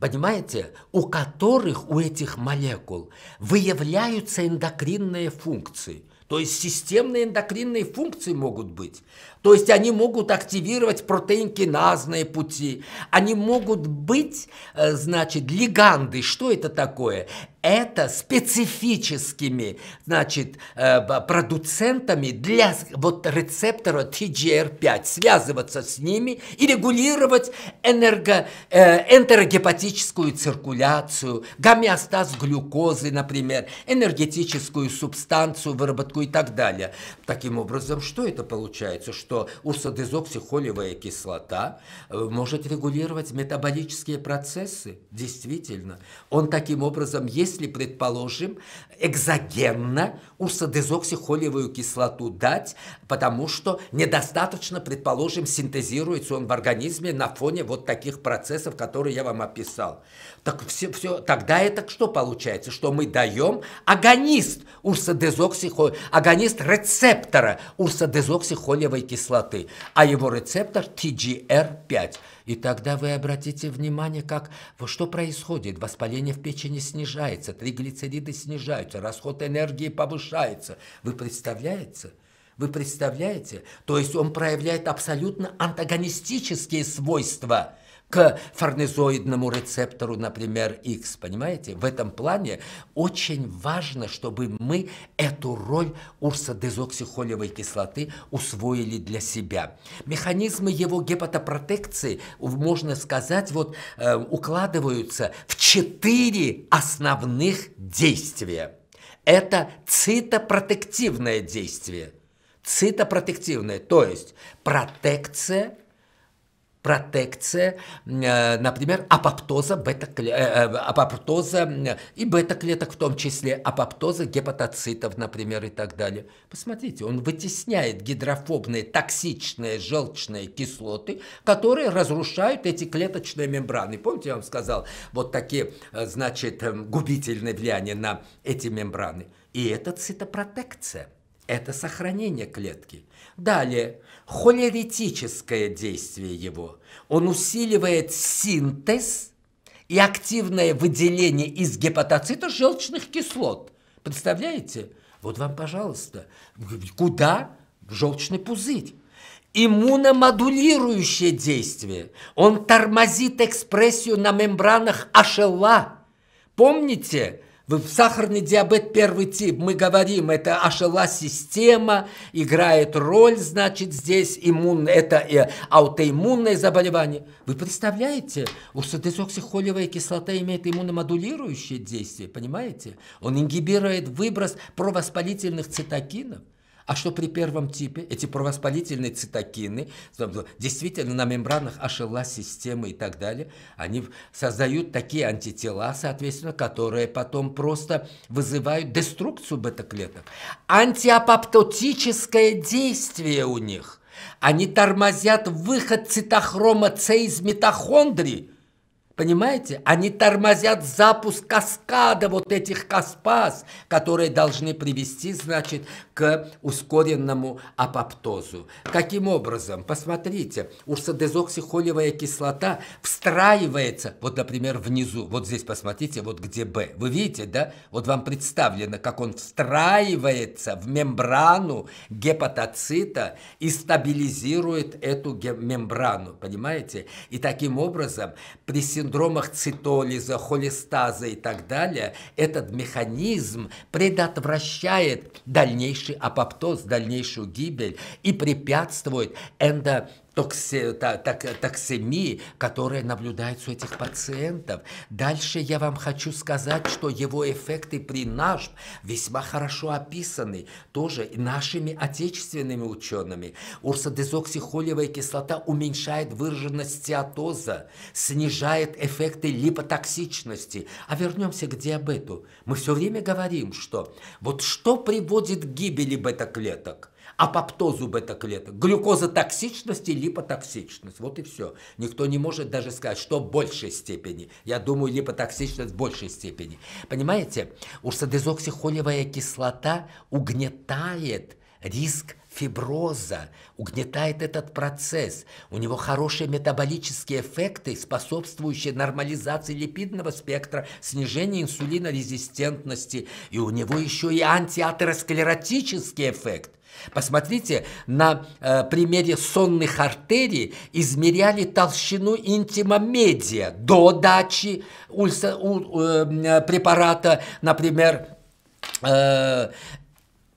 понимаете, у которых, у этих молекул, выявляются эндокринные функции. То есть системные эндокринные функции могут быть. То есть они могут активировать протеинкиназные пути, они могут быть, э, значит, лиганды. Что это такое? это специфическими, значит, э, продуцентами для вот рецептора TGR5, связываться с ними и регулировать энерго, э, энтерогепатическую циркуляцию, гомеостаз глюкозы, например, энергетическую субстанцию, выработку и так далее. Таким образом, что это получается? Что что урсодезоксихолевая кислота э, может регулировать метаболические процессы, действительно. Он таким образом, если, предположим, экзогенно урсодезоксихолевую кислоту дать, потому что недостаточно, предположим, синтезируется он в организме на фоне вот таких процессов, которые я вам описал. Так все, все, тогда это что получается? Что мы даем агонист урсодезоксихо, агонист рецептора урсодезоксихолевой кислоты, а его рецептор TGR5. И тогда вы обратите внимание, как, что происходит. Воспаление в печени снижается, триглицериды снижаются, расход энергии повышается. Вы представляете? Вы представляете? То есть он проявляет абсолютно антагонистические свойства – к фарнезоидному рецептору, например, X, понимаете? В этом плане очень важно, чтобы мы эту роль урсодезоксихолевой кислоты усвоили для себя. Механизмы его гепатопротекции, можно сказать, вот э, укладываются в четыре основных действия. Это цитопротективное действие. Цитопротективное, то есть протекция – протекция, э, например, апоптоза, бета, э, э, апоптоза и бета-клеток, в том числе апоптоза гепатоцитов, например, и так далее. Посмотрите, он вытесняет гидрофобные, токсичные желчные кислоты, которые разрушают эти клеточные мембраны. Помните, я вам сказал, вот такие, значит, эм, губительные влияния на эти мембраны. И это цитопротекция. Это сохранение клетки. Далее, холеретическое действие его. Он усиливает синтез и активное выделение из гепатоцита желчных кислот. Представляете? Вот вам, пожалуйста, куда желчный пузырь? Иммуномодулирующее действие. Он тормозит экспрессию на мембранах ашелла. Помните, в Сахарный диабет первый тип, мы говорим, это ошела система, играет роль, значит, здесь иммун, это э, аутоиммунное заболевание. Вы представляете, урсодезоксихолевая кислота имеет иммуномодулирующее действие, понимаете? Он ингибирует выброс провоспалительных цитокинов. А что при первом типе? Эти провоспалительные цитокины, действительно на мембранах ашела системы и так далее, они создают такие антитела, соответственно, которые потом просто вызывают деструкцию бета-клеток. Антиапоптотическое действие у них. Они тормозят выход цитохрома С из митохондрии. Понимаете? Они тормозят запуск каскада вот этих каспаз, которые должны привести, значит, к ускоренному апоптозу. Каким образом? Посмотрите, урсодезоксихолевая кислота встраивается, вот, например, внизу, вот здесь посмотрите, вот где Б. Вы видите, да? Вот вам представлено, как он встраивается в мембрану гепатоцита и стабилизирует эту мембрану, понимаете? И таким образом при синдромах цитолиза, холестаза и так далее, этот механизм предотвращает дальнейшее дальнейший апоптоз, дальнейшую гибель и препятствует эндо токси, так, токсемии, которая наблюдается у этих пациентов. Дальше я вам хочу сказать, что его эффекты при НАШП весьма хорошо описаны тоже нашими отечественными учеными. Урсодезоксихолевая кислота уменьшает выраженность стеатоза, снижает эффекты липотоксичности. А вернемся к диабету. Мы все время говорим, что вот что приводит к гибели бета-клеток – апоптозу бета-клеток, глюкозотоксичность и липотоксичность. Вот и все. Никто не может даже сказать, что в большей степени. Я думаю, липотоксичность в большей степени. Понимаете, урсодезоксихолевая кислота угнетает риск фиброза угнетает этот процесс. У него хорошие метаболические эффекты, способствующие нормализации липидного спектра, снижению инсулинорезистентности. И у него еще и антиатеросклеротический эффект. Посмотрите, на э, примере сонных артерий измеряли толщину интима медиа до дачи ульса, у, э, э препарата, например, э,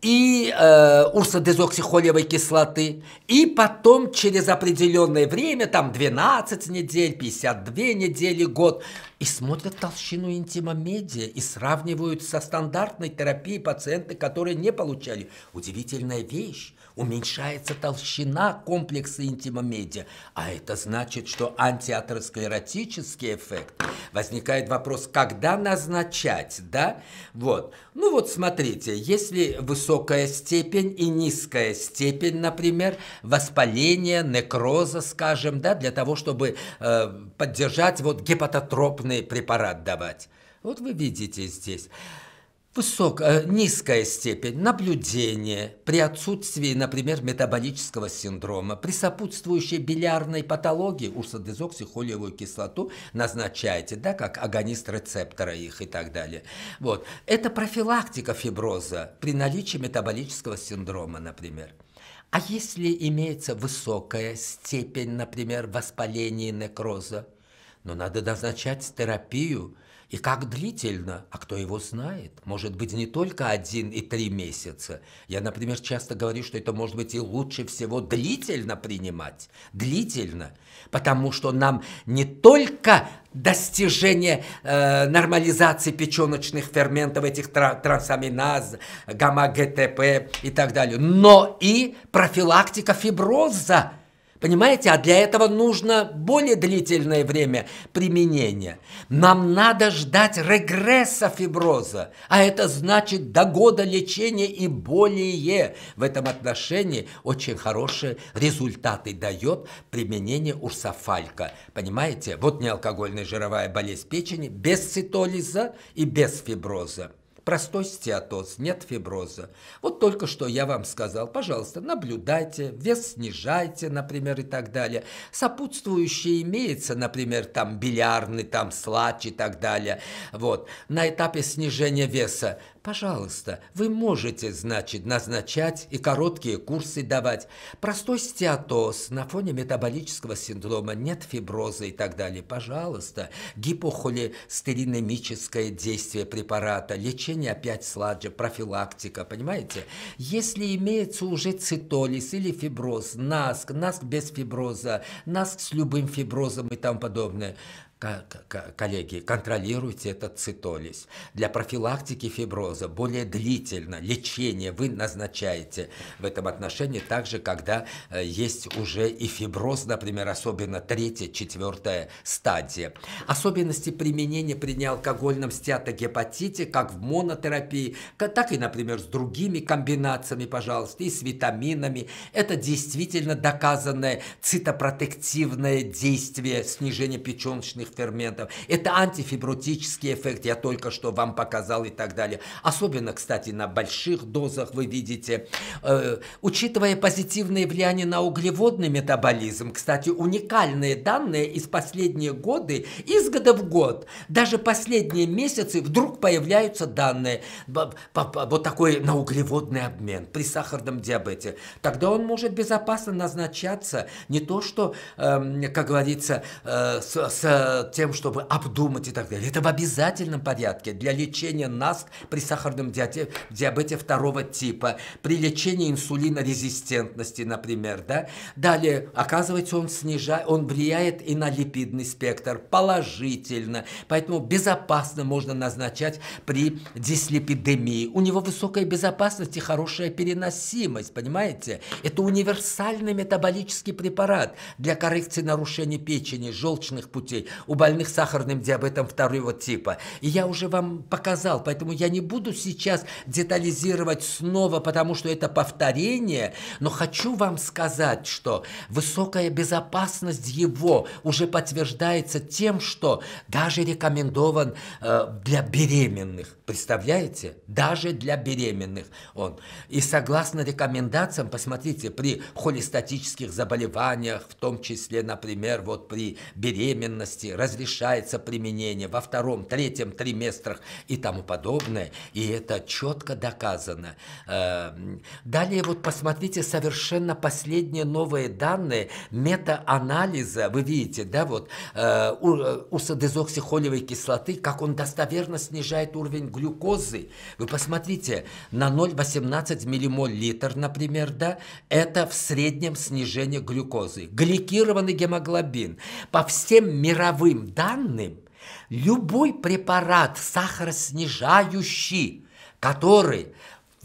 и э, урсодезоксихолевой кислоты, и потом через определенное время, там 12 недель, 52 недели, год, и смотрят толщину интима медиа и сравнивают со стандартной терапией пациенты, которые не получали. Удивительная вещь уменьшается толщина комплекса интимомедиа, а это значит, что антиатеросклеротический эффект. Возникает вопрос, когда назначать, да? Вот. Ну вот смотрите, если высокая степень и низкая степень, например, воспаления, некроза, скажем, да, для того, чтобы э, поддержать вот гепатотропный препарат давать. Вот вы видите здесь. Высокая, э, низкая степень наблюдения при отсутствии, например, метаболического синдрома, при сопутствующей билярной патологии урсодезоксихолиевую кислоту назначаете, да, как агонист рецептора их и так далее. Вот. Это профилактика фиброза при наличии метаболического синдрома, например. А если имеется высокая степень, например, воспаления некроза, но ну, надо назначать терапию – и как длительно, а кто его знает? Может быть, не только один и три месяца. Я, например, часто говорю, что это может быть и лучше всего длительно принимать. Длительно. Потому что нам не только достижение э, нормализации печеночных ферментов, этих тра- трансаминаз, гамма-ГТП и так далее, но и профилактика фиброза Понимаете, а для этого нужно более длительное время применения. Нам надо ждать регресса фиброза, а это значит до года лечения и более. В этом отношении очень хорошие результаты дает применение урсофалька. Понимаете, вот неалкогольная жировая болезнь печени без цитолиза и без фиброза. Простой стеатоз, нет фиброза. Вот только что я вам сказал, пожалуйста, наблюдайте, вес снижайте, например, и так далее. Сопутствующие имеется, например, там бильярный, там слач и так далее. Вот. На этапе снижения веса Пожалуйста, вы можете, значит, назначать и короткие курсы давать. Простой стеатоз на фоне метаболического синдрома, нет фиброза и так далее. Пожалуйста, гипохолестеринемическое действие препарата, лечение опять сладже, профилактика, понимаете? Если имеется уже цитолиз или фиброз, наск, наск без фиброза, наск с любым фиброзом и тому подобное – коллеги, контролируйте этот цитолиз. Для профилактики фиброза более длительно лечение вы назначаете в этом отношении, также когда э, есть уже и фиброз, например, особенно третья, четвертая стадия. Особенности применения при неалкогольном стеатогепатите как в монотерапии, так и, например, с другими комбинациями, пожалуйста, и с витаминами. Это действительно доказанное цитопротективное действие снижения печеночных ферментов. Это антифибротический эффект, я только что вам показал и так далее. Особенно, кстати, на больших дозах вы видите. Э, учитывая позитивные влияния на углеводный метаболизм, кстати, уникальные данные из последние годы, из года в год, даже последние месяцы вдруг появляются данные вот такой на углеводный обмен при сахарном диабете. Тогда он может безопасно назначаться не то, что, э, как говорится, э, с, с тем, чтобы обдумать и так далее. Это в обязательном порядке для лечения нас при сахарном диабете, диабете второго типа, при лечении инсулинорезистентности, например. Да? Далее, оказывается, он, снижает, он влияет и на липидный спектр положительно. Поэтому безопасно можно назначать при дислипидемии. У него высокая безопасность и хорошая переносимость, понимаете? Это универсальный метаболический препарат для коррекции нарушений печени, желчных путей у больных сахарным диабетом второго типа. И я уже вам показал, поэтому я не буду сейчас детализировать снова, потому что это повторение, но хочу вам сказать, что высокая безопасность его уже подтверждается тем, что даже рекомендован э, для беременных. Представляете? Даже для беременных он. И согласно рекомендациям, посмотрите, при холестатических заболеваниях, в том числе, например, вот при беременности, разрешается применение во втором, третьем триместрах и тому подобное. И это четко доказано. Эм, далее вот посмотрите совершенно последние новые данные метаанализа. Вы видите, да, вот э, у э, усадезоксихолевой кислоты, как он достоверно снижает уровень глюкозы. Вы посмотрите, на 0,18 миллимоль литр, например, да, это в среднем снижение глюкозы. Гликированный гемоглобин по всем мировым цифровым данным, любой препарат сахароснижающий, который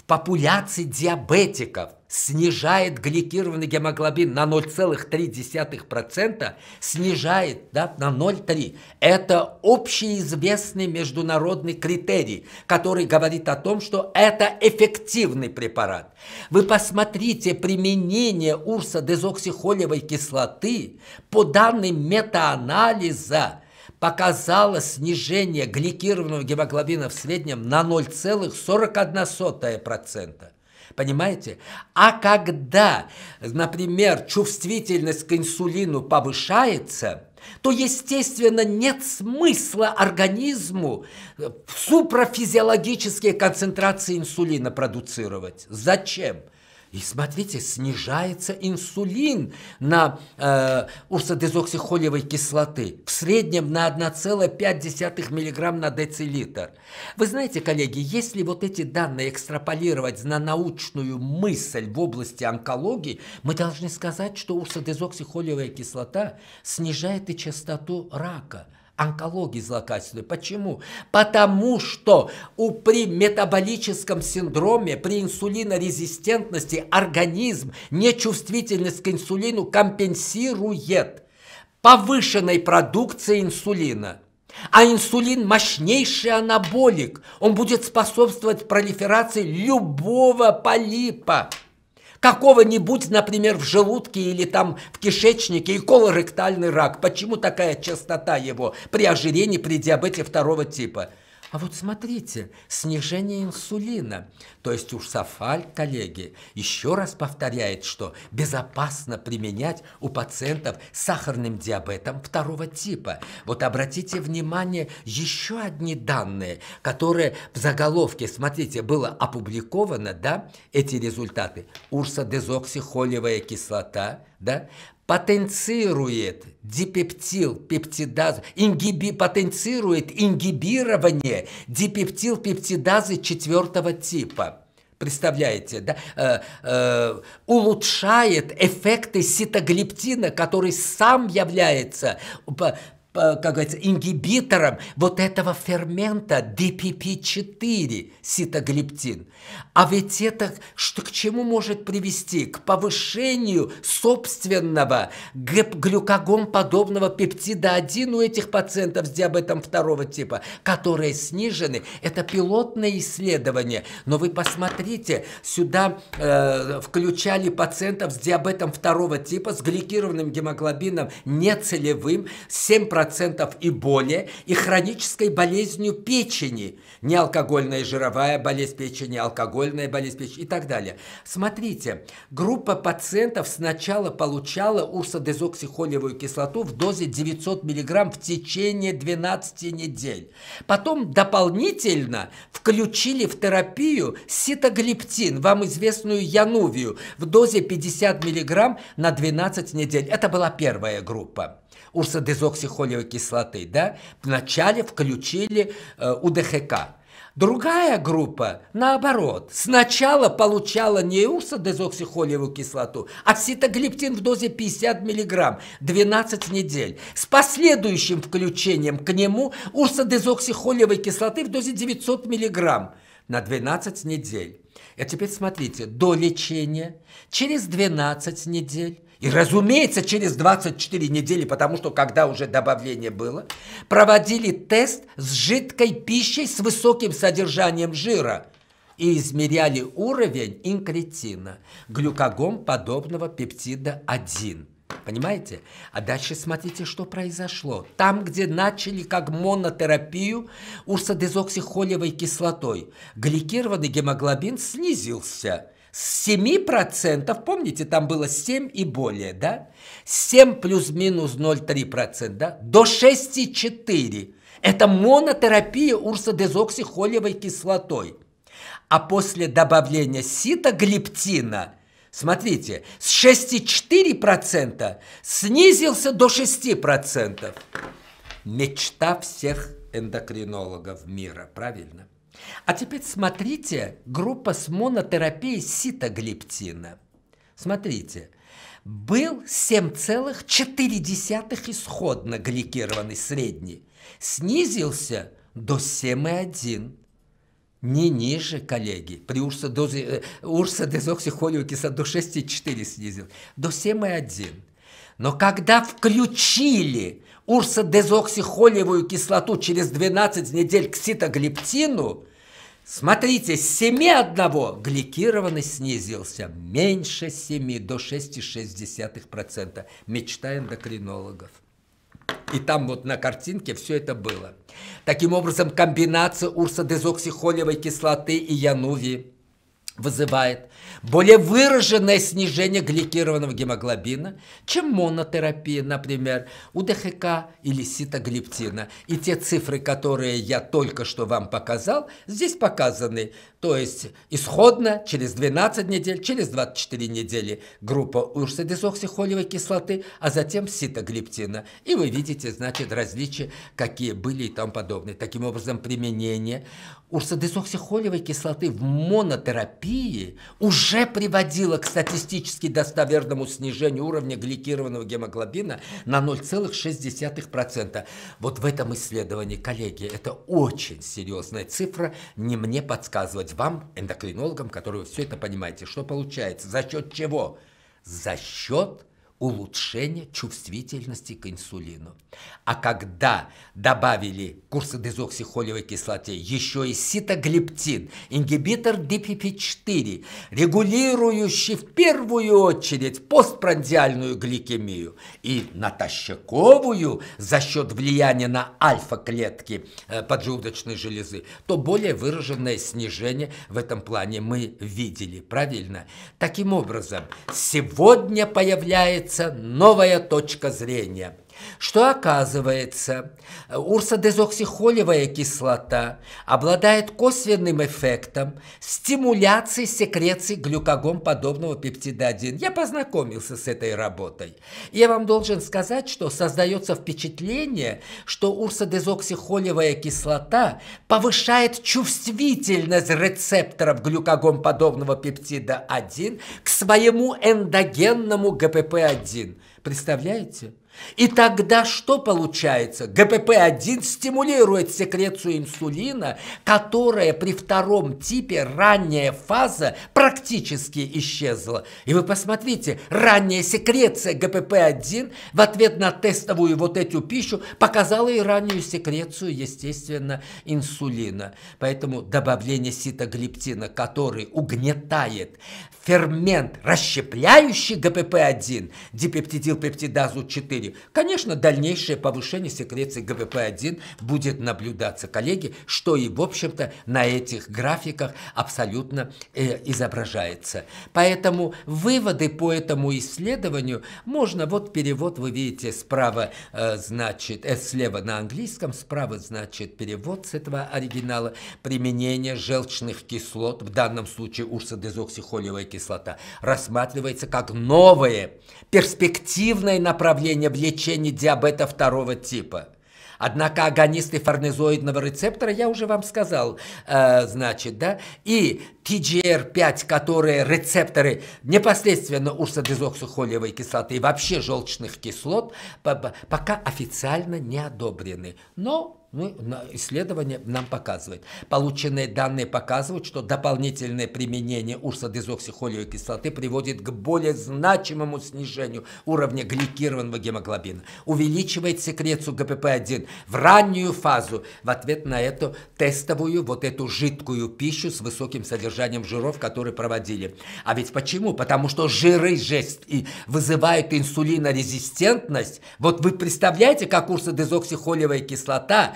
популяции диабетиков снижает гликированный гемоглобин на 0,3%, снижает да, на 0,3%. Это общеизвестный международный критерий, который говорит о том, что это эффективный препарат. Вы посмотрите применение урса дезоксихолевой кислоты по данным метаанализа показала снижение гликированного гемоглобина в среднем на 0,41%. Понимаете? А когда, например, чувствительность к инсулину повышается, то, естественно, нет смысла организму супрафизиологические концентрации инсулина продуцировать. Зачем? И смотрите, снижается инсулин на э, урсодезоксихолевой кислоты в среднем на 1,5 мг на децилитр. Вы знаете, коллеги, если вот эти данные экстраполировать на научную мысль в области онкологии, мы должны сказать, что урсодезоксихолевая кислота снижает и частоту рака – онкологии злокачественной. Почему? Потому что у, при метаболическом синдроме, при инсулинорезистентности организм нечувствительность к инсулину компенсирует повышенной продукцией инсулина. А инсулин – мощнейший анаболик. Он будет способствовать пролиферации любого полипа какого-нибудь, например, в желудке или там в кишечнике, и колоректальный рак. Почему такая частота его при ожирении, при диабете второго типа? А вот смотрите, снижение инсулина. То есть уж Сафаль, коллеги, еще раз повторяет, что безопасно применять у пациентов с сахарным диабетом второго типа. Вот обратите внимание, еще одни данные, которые в заголовке, смотрите, было опубликовано, да, эти результаты. Урса дезоксихолевая кислота, да, потенцирует дипептил пептидазу, ингиби, потенцирует ингибирование дипептил пептидазы четвертого типа. Представляете, да? Э, э, улучшает эффекты ситоглиптина, который сам является Э, как говорится, ингибитором вот этого фермента DPP-4, ситоглептин. А ведь это что, к чему может привести? К повышению собственного глюкогон-подобного пептида 1 у этих пациентов с диабетом второго типа, которые снижены. Это пилотное исследование. Но вы посмотрите, сюда э, включали пациентов с диабетом второго типа, с гликированным гемоглобином нецелевым, 7% 10% и более и хронической болезнью печени. Неалкогольная жировая болезнь печени, алкогольная болезнь печени и так далее. Смотрите, группа пациентов сначала получала урсодезоксихолевую кислоту в дозе 900 мг в течение 12 недель. Потом дополнительно включили в терапию ситоглиптин вам известную янувию, в дозе 50 мг на 12 недель. Это была первая группа урсодезоксихолевой кислоты, да, вначале включили э, УДХК. Другая группа, наоборот, сначала получала не урсодезоксихолевую кислоту, а ситоглиптин в дозе 50 мг 12 недель. С последующим включением к нему урсодезоксихолевой кислоты в дозе 900 мг на 12 недель. А теперь смотрите, до лечения, через 12 недель, и, разумеется, через 24 недели, потому что когда уже добавление было, проводили тест с жидкой пищей с высоким содержанием жира и измеряли уровень инкретина, глюкогон подобного пептида 1. Понимаете? А дальше смотрите, что произошло. Там, где начали как монотерапию урсодезоксихолевой кислотой, гликированный гемоглобин снизился – с 7%, помните, там было 7 и более, да? 7 плюс-минус 0,3%, да? До 6,4%. Это монотерапия урсодезоксихолевой кислотой. А после добавления ситоглиптина, смотрите, с 6,4% снизился до 6%. Мечта всех эндокринологов мира, правильно? А теперь смотрите группа с монотерапией ситоглиптина. Смотрите, был 7,4 исходно гликированный средний, снизился до 7,1. Не ниже, коллеги. При урсодозе, э, урсодезоксихолиевой кислоты до 6,4 снизил. До 7,1. Но когда включили урсодезоксихолиевую кислоту через 12 недель к ситоглептину, Смотрите, с 7 одного гликированность снизился меньше 7 до 6,6%. Мечта эндокринологов. И там вот на картинке все это было. Таким образом, комбинация урсодезоксихолевой кислоты и януви вызывает более выраженное снижение гликированного гемоглобина, чем монотерапия, например, у ДХК или ситоглиптина. И те цифры, которые я только что вам показал, здесь показаны. То есть исходно через 12 недель, через 24 недели группа урсодезоксихолевой кислоты, а затем ситоглиптина. И вы видите, значит, различия, какие были и тому подобное. Таким образом, применение урсодезоксихолевой кислоты в монотерапии терапии уже приводила к статистически достоверному снижению уровня гликированного гемоглобина на 0,6%. Вот в этом исследовании, коллеги, это очень серьезная цифра, не мне подсказывать вам, эндокринологам, которые все это понимаете, что получается, за счет чего? За счет улучшение чувствительности к инсулину. А когда добавили к курсодезоксихолевой кислоте еще и ситоглептин, ингибитор DPP-4, регулирующий в первую очередь постпрандиальную гликемию и натощаковую за счет влияния на альфа-клетки э, поджелудочной железы, то более выраженное снижение в этом плане мы видели, правильно? Таким образом, сегодня появляется появляется новая точка зрения – что оказывается, урсодезоксихолевая кислота обладает косвенным эффектом стимуляции секреции глюкогон подобного пептида 1. Я познакомился с этой работой. Я вам должен сказать, что создается впечатление, что урсодезоксихолевая кислота повышает чувствительность рецепторов глюкогон подобного пептида 1 к своему эндогенному ГПП-1. Представляете? И тогда что получается? ГПП-1 стимулирует секрецию инсулина, которая при втором типе ранняя фаза практически исчезла. И вы посмотрите, ранняя секреция ГПП-1 в ответ на тестовую вот эту пищу показала и раннюю секрецию, естественно, инсулина. Поэтому добавление ситоглиптина, который угнетает фермент, расщепляющий ГПП-1, дипептидилпептидазу-4, конечно, дальнейшее повышение секреции ГПП-1 будет наблюдаться, коллеги, что и, в общем-то, на этих графиках абсолютно э, изображается. Поэтому выводы по этому исследованию можно, вот перевод вы видите справа, э, значит, э, слева на английском, справа, значит, перевод с этого оригинала, применение желчных кислот, в данном случае урсодезоксихолевой кислоты, кислота рассматривается как новое перспективное направление в лечении диабета второго типа. Однако агонисты фарнезоидного рецептора, я уже вам сказал, э, значит, да, и TGR5, которые рецепторы непосредственно урсодезоксихолевой кислоты и вообще желчных кислот, пока официально не одобрены. Но ну, исследование нам показывает. Полученные данные показывают, что дополнительное применение урсодезоксихолевой кислоты приводит к более значимому снижению уровня гликированного гемоглобина, увеличивает секрецию ГПП-1 в раннюю фазу в ответ на эту тестовую, вот эту жидкую пищу с высоким содержанием жиров, которые проводили. А ведь почему? Потому что жиры жесть и вызывают инсулинорезистентность. Вот вы представляете, как урсодезоксихолевая кислота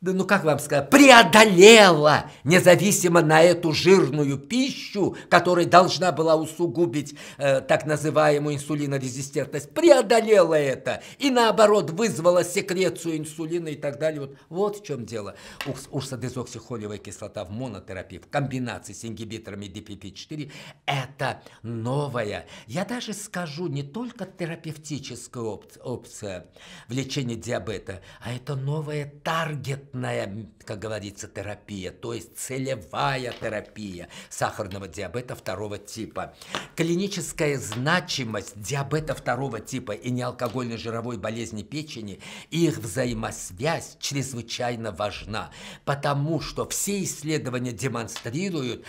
да ну как вам сказать, преодолела независимо на эту жирную пищу, которая должна была усугубить э, так называемую инсулинорезистентность, преодолела это и наоборот вызвала секрецию инсулина и так далее. Вот, вот в чем дело. Урсодезоксихолевая кислота в монотерапии, в комбинации с ингибиторами DPP-4 – это новая, я даже скажу, не только терапевтическая опция в лечении диабета, а это новая таргет конкретная, как говорится, терапия, то есть целевая терапия сахарного диабета второго типа. Клиническая значимость диабета второго типа и неалкогольной жировой болезни печени их взаимосвязь чрезвычайно важна, потому что все исследования демонстрируют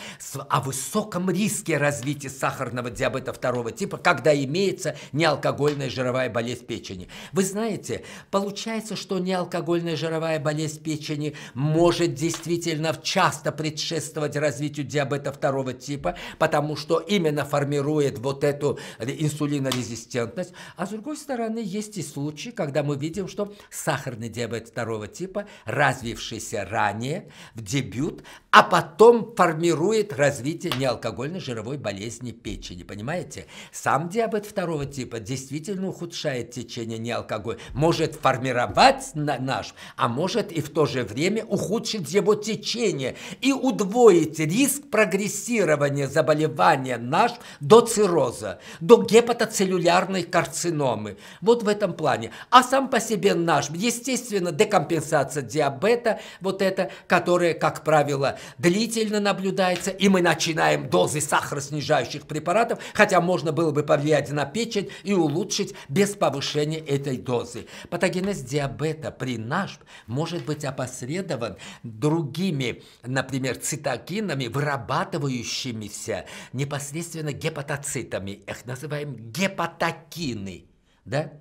о высоком риске развития сахарного диабета второго типа, когда имеется неалкогольная жировая болезнь печени. Вы знаете, получается, что неалкогольная жировая болезнь печени может действительно часто предшествовать развитию диабета второго типа, потому что именно формирует вот эту инсулинорезистентность. А с другой стороны, есть и случаи, когда мы видим, что сахарный диабет второго типа, развившийся ранее, в дебют, а потом формирует развитие неалкогольной жировой болезни печени. Понимаете? Сам диабет второго типа действительно ухудшает течение неалкоголь, Может формировать наш, а может и в том то же время ухудшит его течение и удвоить риск прогрессирования заболевания НАШ до цирроза, до гепатоцеллюлярной карциномы. Вот в этом плане. А сам по себе НАШ, естественно, декомпенсация диабета, вот это, которое, как правило, длительно наблюдается, и мы начинаем дозы сахароснижающих препаратов, хотя можно было бы повлиять на печень и улучшить без повышения этой дозы. Патогенез диабета при НАШ может быть опосредован другими, например, цитокинами, вырабатывающимися непосредственно гепатоцитами. Их называем гепатокины. Да?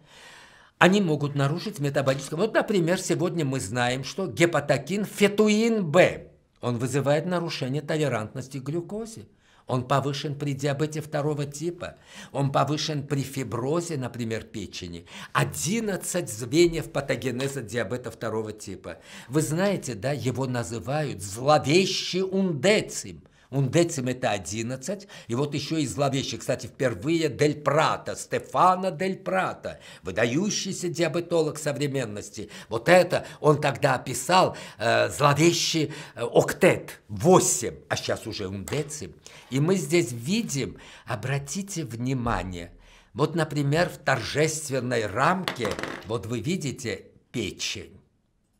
Они могут нарушить метаболическое. Вот, например, сегодня мы знаем, что гепатокин фетуин Б, он вызывает нарушение толерантности к глюкозе. Он повышен при диабете второго типа. Он повышен при фиброзе, например, печени. 11 звеньев патогенеза диабета второго типа. Вы знаете, да, его называют зловещий ундецим. Ундецим – это 11. И вот еще и зловещих, кстати, впервые Дель Прата, Стефана Дель Прата, выдающийся диабетолог современности. Вот это он тогда описал э, зловещий э, октет 8, а сейчас уже ундецим. И мы здесь видим, обратите внимание, вот, например, в торжественной рамке, вот вы видите печень.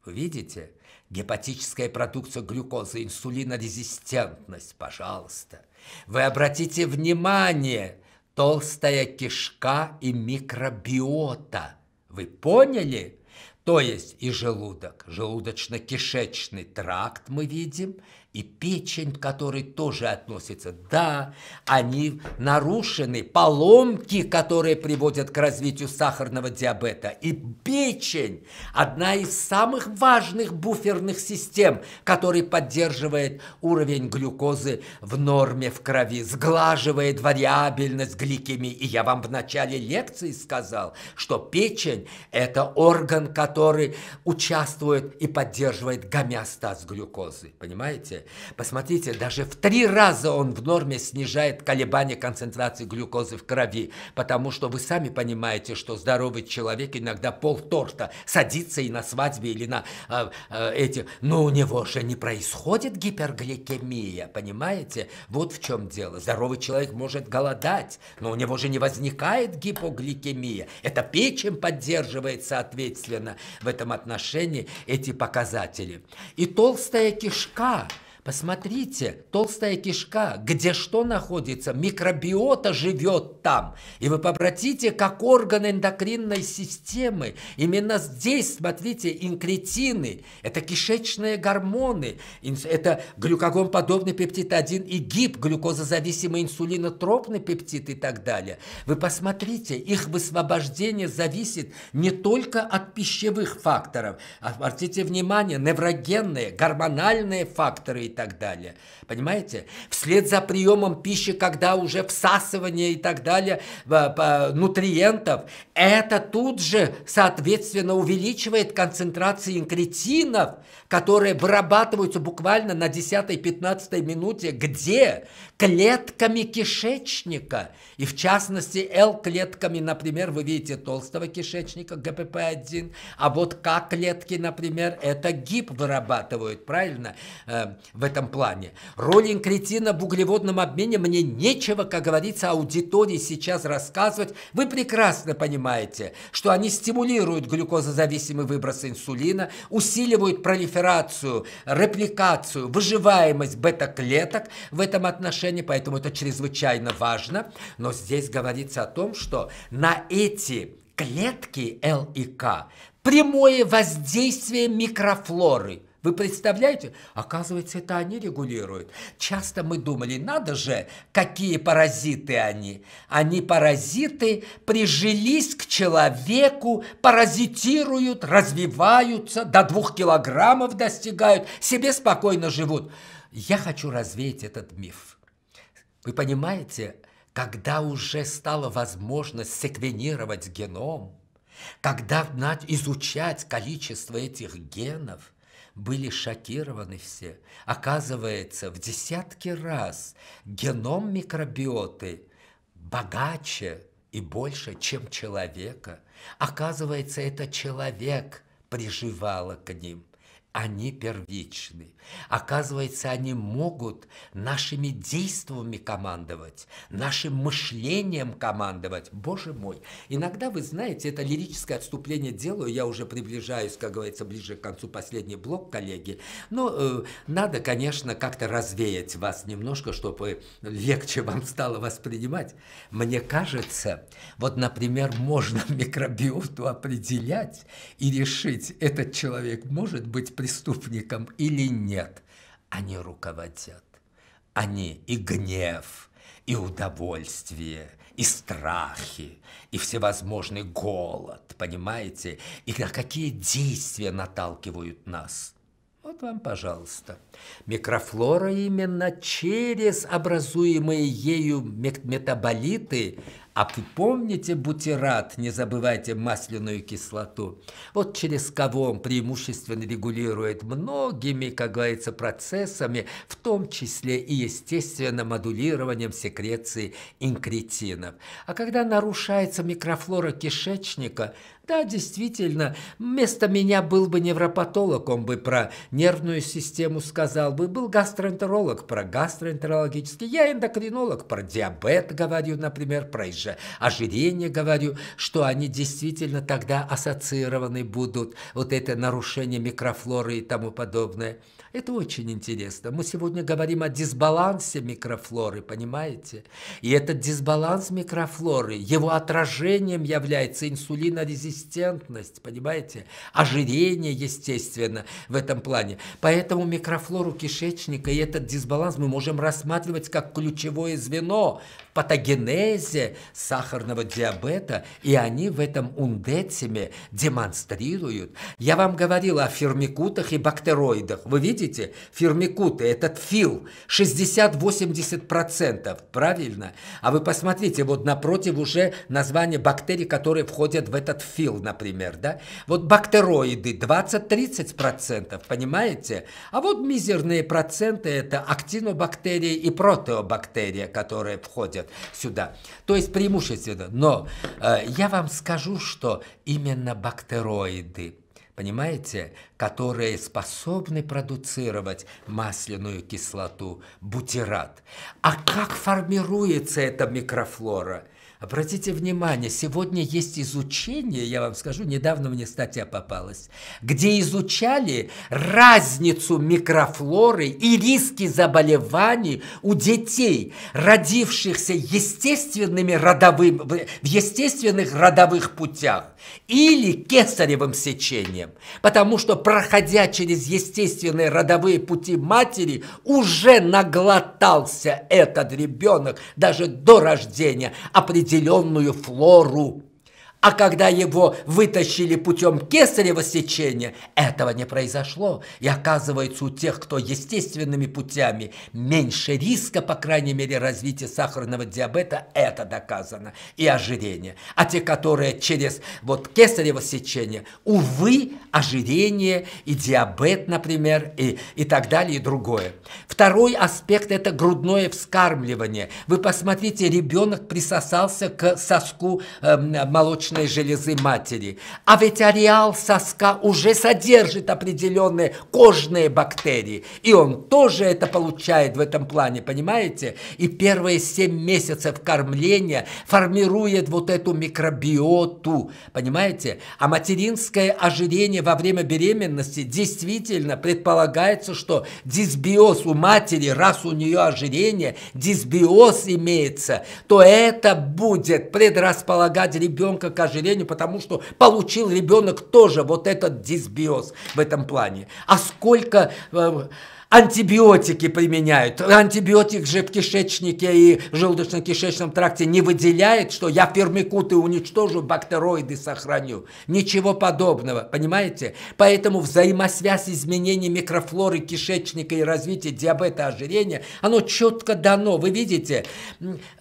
Вы видите? Гепатическая продукция глюкозы, инсулинорезистентность, пожалуйста. Вы обратите внимание, толстая кишка и микробиота. Вы поняли? То есть и желудок, желудочно-кишечный тракт мы видим, и печень, к тоже относится. Да, они нарушены, поломки, которые приводят к развитию сахарного диабета. И печень – одна из самых важных буферных систем, который поддерживает уровень глюкозы в норме в крови, сглаживает вариабельность гликемии. И я вам в начале лекции сказал, что печень – это орган, который участвует и поддерживает гомеостаз глюкозы. Понимаете? Посмотрите, даже в три раза он в норме снижает колебания концентрации глюкозы в крови, потому что вы сами понимаете, что здоровый человек иногда пол торта садится и на свадьбе, или на э, э, эти... Но у него же не происходит гипергликемия, понимаете? Вот в чем дело. Здоровый человек может голодать, но у него же не возникает гипогликемия. Это печень поддерживает, соответственно, в этом отношении эти показатели. И толстая кишка Посмотрите, толстая кишка, где что находится, микробиота живет там. И вы обратите, как орган эндокринной системы. Именно здесь, смотрите, инкретины, это кишечные гормоны, это глюкогон пептид 1 и гип, глюкозозависимый инсулинотропный пептид и так далее. Вы посмотрите, их высвобождение зависит не только от пищевых факторов. Обратите внимание, неврогенные, гормональные факторы и так далее. Понимаете? Вслед за приемом пищи, когда уже всасывание и так далее э, нутриентов, это тут же, соответственно, увеличивает концентрацию инкретинов, которые вырабатываются буквально на 10-15 минуте. Где? Клетками кишечника. И в частности, L-клетками, например, вы видите толстого кишечника, ГПП-1, а вот К-клетки, например, это гип вырабатывают, правильно? Э, этом плане. Роли инкретина в углеводном обмене мне нечего, как говорится, аудитории сейчас рассказывать. Вы прекрасно понимаете, что они стимулируют глюкозозависимый выброс инсулина, усиливают пролиферацию, репликацию, выживаемость бета-клеток в этом отношении, поэтому это чрезвычайно важно. Но здесь говорится о том, что на эти клетки Л и К прямое воздействие микрофлоры – вы представляете? Оказывается, это они регулируют. Часто мы думали, надо же, какие паразиты они. Они паразиты, прижились к человеку, паразитируют, развиваются, до двух килограммов достигают, себе спокойно живут. Я хочу развеять этот миф. Вы понимаете, когда уже стала возможность секвенировать геном, когда надо изучать количество этих генов – были шокированы все. Оказывается, в десятки раз геном микробиоты богаче и больше, чем человека. Оказывается, это человек приживало к ним они первичны. Оказывается, они могут нашими действиями командовать, нашим мышлением командовать. Боже мой! Иногда, вы знаете, это лирическое отступление делаю, я уже приближаюсь, как говорится, ближе к концу последний блок, коллеги. Но э, надо, конечно, как-то развеять вас немножко, чтобы легче вам стало воспринимать. Мне кажется, вот, например, можно микробиоту определять и решить, этот человек может быть при преступником или нет, они руководят. Они и гнев, и удовольствие, и страхи, и всевозможный голод, понимаете? И на какие действия наталкивают нас – вот вам, пожалуйста. Микрофлора именно через образуемые ею метаболиты, а вы помните бутерат, не забывайте масляную кислоту. Вот через кого он преимущественно регулирует многими, как говорится, процессами, в том числе и, естественно, модулированием секреции инкретинов. А когда нарушается микрофлора кишечника, да, действительно, вместо меня был бы невропатолог, он бы про нервную систему сказал бы, был гастроэнтеролог про гастроэнтерологический, я эндокринолог про диабет говорю, например, про ожирение говорю, что они действительно тогда ассоциированы будут, вот это нарушение микрофлоры и тому подобное. Это очень интересно. Мы сегодня говорим о дисбалансе микрофлоры, понимаете? И этот дисбаланс микрофлоры, его отражением является инсулинорезистентность, понимаете? Ожирение, естественно, в этом плане. Поэтому микрофлору кишечника и этот дисбаланс мы можем рассматривать как ключевое звено патогенезе сахарного диабета, и они в этом ундециме демонстрируют. Я вам говорил о фермикутах и бактероидах. Вы видите, фермикуты, этот фил, 60-80%, правильно? А вы посмотрите, вот напротив уже название бактерий, которые входят в этот фил, например, да? Вот бактероиды 20-30%, понимаете? А вот мизерные проценты – это актинобактерии и протеобактерии, которые входят приходят сюда. То есть преимущественно. Но э, я вам скажу, что именно бактероиды, понимаете, которые способны продуцировать масляную кислоту, бутират. А как формируется эта микрофлора – Обратите внимание, сегодня есть изучение, я вам скажу, недавно мне статья попалась, где изучали разницу микрофлоры и риски заболеваний у детей, родившихся естественными родовым, в естественных родовых путях или кесаревым сечением, потому что, проходя через естественные родовые пути матери, уже наглотался этот ребенок даже до рождения определенного определенную флору а когда его вытащили путем кесарево сечения, этого не произошло. И оказывается, у тех, кто естественными путями, меньше риска, по крайней мере, развития сахарного диабета, это доказано, и ожирение. А те, которые через вот кесарево сечение, увы, ожирение и диабет, например, и, и так далее, и другое. Второй аспект – это грудное вскармливание. Вы посмотрите, ребенок присосался к соску э, эм, молочного молочной железы матери. А ведь ареал соска уже содержит определенные кожные бактерии. И он тоже это получает в этом плане, понимаете? И первые семь месяцев кормления формирует вот эту микробиоту, понимаете? А материнское ожирение во время беременности действительно предполагается, что дисбиоз у матери, раз у нее ожирение, дисбиоз имеется, то это будет предрасполагать ребенка к к ожирению, потому что получил ребенок тоже вот этот дисбиоз в этом плане. А сколько э, антибиотики применяют. Антибиотик же в кишечнике и желудочно-кишечном тракте не выделяет, что я фермикуты уничтожу, бактероиды сохраню. Ничего подобного, понимаете? Поэтому взаимосвязь изменений микрофлоры кишечника и развития диабета, ожирения, оно четко дано. Вы видите,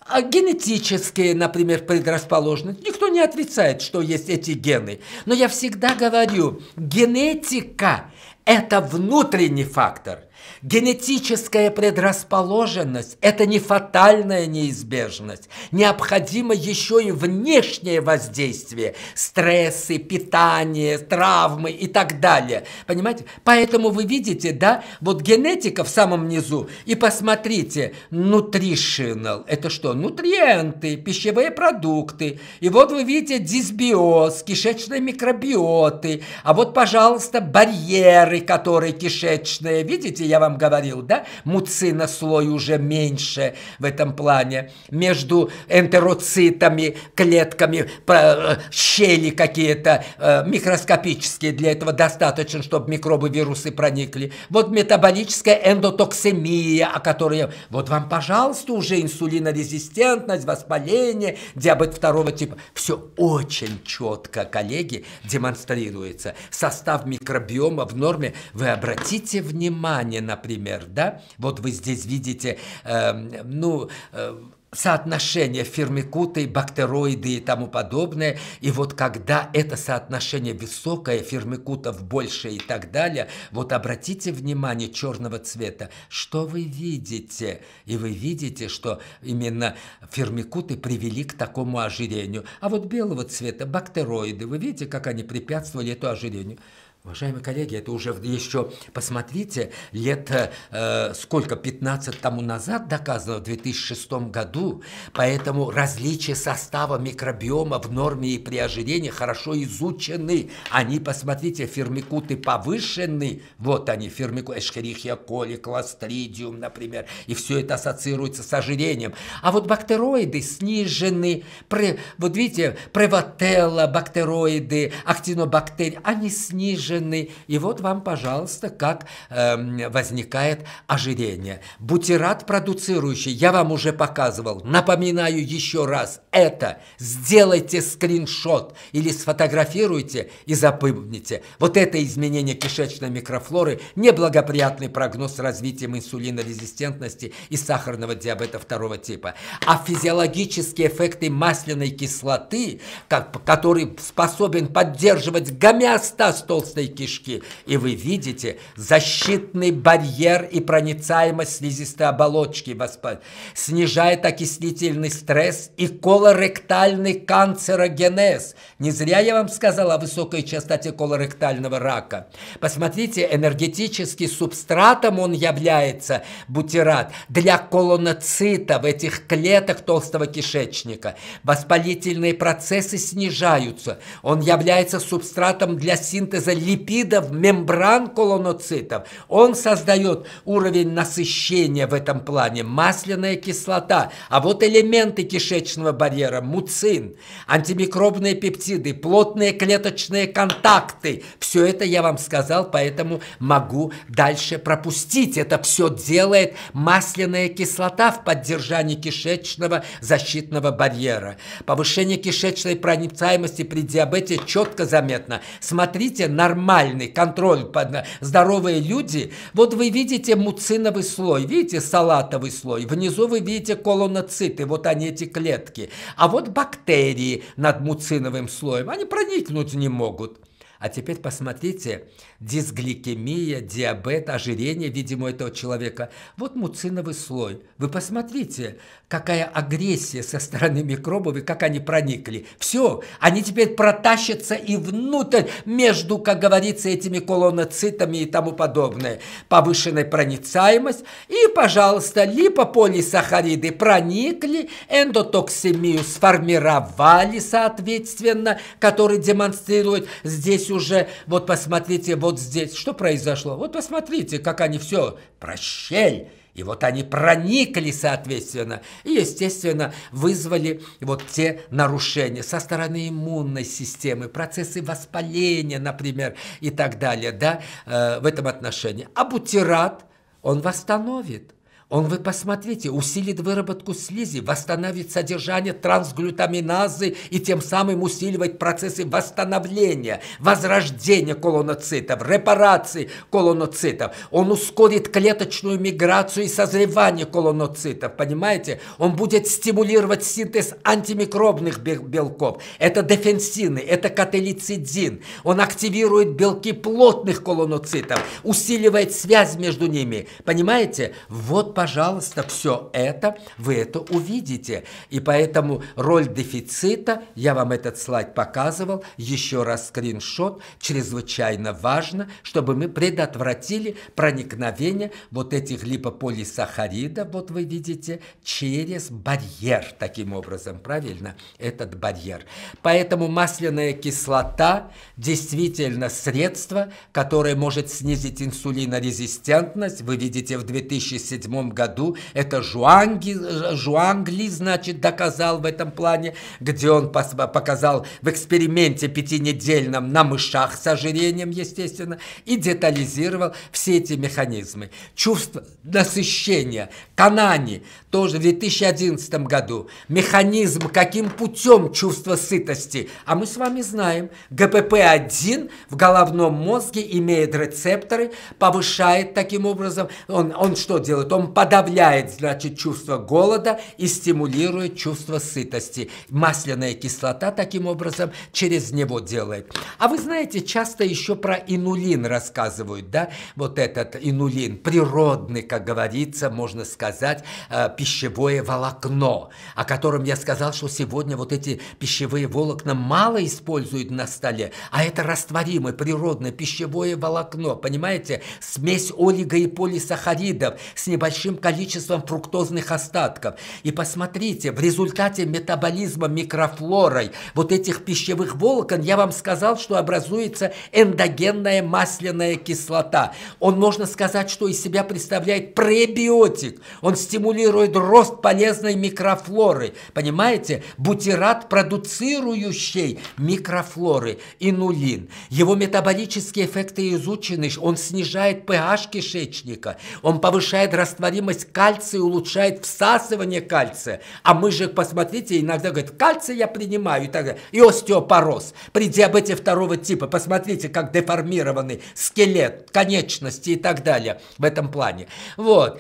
а генетические, например, предрасположенность, никто не отрицает, что есть эти гены. Но я всегда говорю, генетика – это внутренний фактор. Генетическая предрасположенность – это не фатальная неизбежность. Необходимо еще и внешнее воздействие – стрессы, питание, травмы и так далее. Понимаете? Поэтому вы видите, да, вот генетика в самом низу. И посмотрите, nutritional – это что? Нутриенты, пищевые продукты. И вот вы видите дисбиоз, кишечные микробиоты. А вот, пожалуйста, барьеры, которые кишечные. Видите, я вам вам говорил, да, муцина слой уже меньше в этом плане. Между энтероцитами, клетками, э, щели какие-то э, микроскопические. Для этого достаточно, чтобы микробы, вирусы проникли. Вот метаболическая эндотоксемия, о которой... Вот вам, пожалуйста, уже инсулинорезистентность, воспаление, диабет второго типа. Все очень четко, коллеги, демонстрируется. Состав микробиома в норме. Вы обратите внимание на например, да, вот вы здесь видите, э, ну, э, соотношение фермикуты, бактероиды и тому подобное. И вот когда это соотношение высокое, фермикутов больше и так далее, вот обратите внимание черного цвета, что вы видите. И вы видите, что именно фермикуты привели к такому ожирению. А вот белого цвета бактероиды, вы видите, как они препятствовали этому ожирению. Уважаемые коллеги, это уже еще, посмотрите, лет э, сколько, 15 тому назад доказано, в 2006 году, поэтому различия состава микробиома в норме и при ожирении хорошо изучены. Они, посмотрите, фермикуты повышены, вот они, фермику, эшхерихия коли, кластридиум, например, и все это ассоциируется с ожирением. А вот бактероиды снижены, пре, вот видите, превотелла, бактероиды, актинобактерии, они снижены совершенный. И вот вам, пожалуйста, как э, возникает ожирение. Бутерат продуцирующий, я вам уже показывал. Напоминаю еще раз, это сделайте скриншот или сфотографируйте и запомните. Вот это изменение кишечной микрофлоры, неблагоприятный прогноз с развитием инсулинорезистентности и сахарного диабета второго типа. А физиологические эффекты масляной кислоты, как, который способен поддерживать гомеостаз толстой слизистой кишки. И вы видите защитный барьер и проницаемость слизистой оболочки воспаления. Снижает окислительный стресс и колоректальный канцерогенез. Не зря я вам сказала о высокой частоте колоректального рака. Посмотрите, энергетически субстратом он является, бутират, для колоноцитов, этих клеток толстого кишечника. Воспалительные процессы снижаются. Он является субстратом для синтеза липидов, мембран колоноцитов. Он создает уровень насыщения в этом плане, масляная кислота. А вот элементы кишечного барьера, муцин, антимикробные пептиды, плотные клеточные контакты. Все это я вам сказал, поэтому могу дальше пропустить. Это все делает масляная кислота в поддержании кишечного защитного барьера. Повышение кишечной проницаемости при диабете четко заметно. Смотрите, нормально нормальный контроль под здоровые люди. Вот вы видите муциновый слой, видите салатовый слой, внизу вы видите колоноциты, вот они эти клетки. А вот бактерии над муциновым слоем, они проникнуть не могут. А теперь посмотрите дисгликемия, диабет, ожирение, видимо, этого человека. Вот муциновый слой. Вы посмотрите, какая агрессия со стороны микробов и как они проникли. Все, они теперь протащатся и внутрь, между, как говорится, этими колоноцитами и тому подобное. Повышенная проницаемость. И, пожалуйста, липополисахариды проникли, эндотоксемию сформировали, соответственно, который демонстрирует здесь уже, вот посмотрите, вот вот здесь что произошло? Вот посмотрите, как они все прощель. И вот они проникли, соответственно, и, естественно, вызвали вот те нарушения со стороны иммунной системы, процессы воспаления, например, и так далее, да, э, в этом отношении. А бутират, он восстановит. Он, вы посмотрите, усилит выработку слизи, восстановит содержание трансглютаминазы и тем самым усиливает процессы восстановления, возрождения колоноцитов, репарации колоноцитов. Он ускорит клеточную миграцию и созревание колоноцитов, понимаете? Он будет стимулировать синтез антимикробных белков. Это дефенсины, это католицидин. Он активирует белки плотных колоноцитов, усиливает связь между ними. Понимаете? Вот пожалуйста, все это, вы это увидите. И поэтому роль дефицита, я вам этот слайд показывал, еще раз скриншот, чрезвычайно важно, чтобы мы предотвратили проникновение вот этих липополисахаридов, вот вы видите, через барьер, таким образом, правильно, этот барьер. Поэтому масляная кислота действительно средство, которое может снизить инсулинорезистентность. Вы видите, в 2007 году. Это Жуанги, Жуангли, значит, доказал в этом плане, где он показал в эксперименте пятинедельном на мышах с ожирением, естественно, и детализировал все эти механизмы. Чувство насыщения, канани, тоже в 2011 году. Механизм, каким путем чувство сытости. А мы с вами знаем, ГПП-1 в головном мозге имеет рецепторы, повышает таким образом, он, он что делает? Он подавляет, значит, чувство голода и стимулирует чувство сытости. Масляная кислота таким образом через него делает. А вы знаете, часто еще про инулин рассказывают, да? Вот этот инулин, природный, как говорится, можно сказать, э, пищевое волокно, о котором я сказал, что сегодня вот эти пищевые волокна мало используют на столе, а это растворимое природное пищевое волокно, понимаете? Смесь олиго и полисахаридов с небольшим большим количеством фруктозных остатков. И посмотрите, в результате метаболизма микрофлорой вот этих пищевых волокон, я вам сказал, что образуется эндогенная масляная кислота. Он, можно сказать, что из себя представляет пребиотик. Он стимулирует рост полезной микрофлоры. Понимаете? Бутират, продуцирующий микрофлоры, инулин. Его метаболические эффекты изучены. Он снижает pH кишечника. Он повышает растворимость растворимость кальция улучшает всасывание кальция. А мы же, посмотрите, иногда говорят, кальций я принимаю и так далее. И остеопороз. При диабете второго типа, посмотрите, как деформированный скелет, конечности и так далее в этом плане. Вот.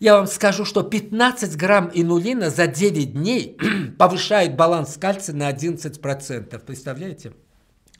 Я вам скажу, что 15 грамм инулина за 9 дней (clears throat) повышает баланс кальция на 11%. Представляете?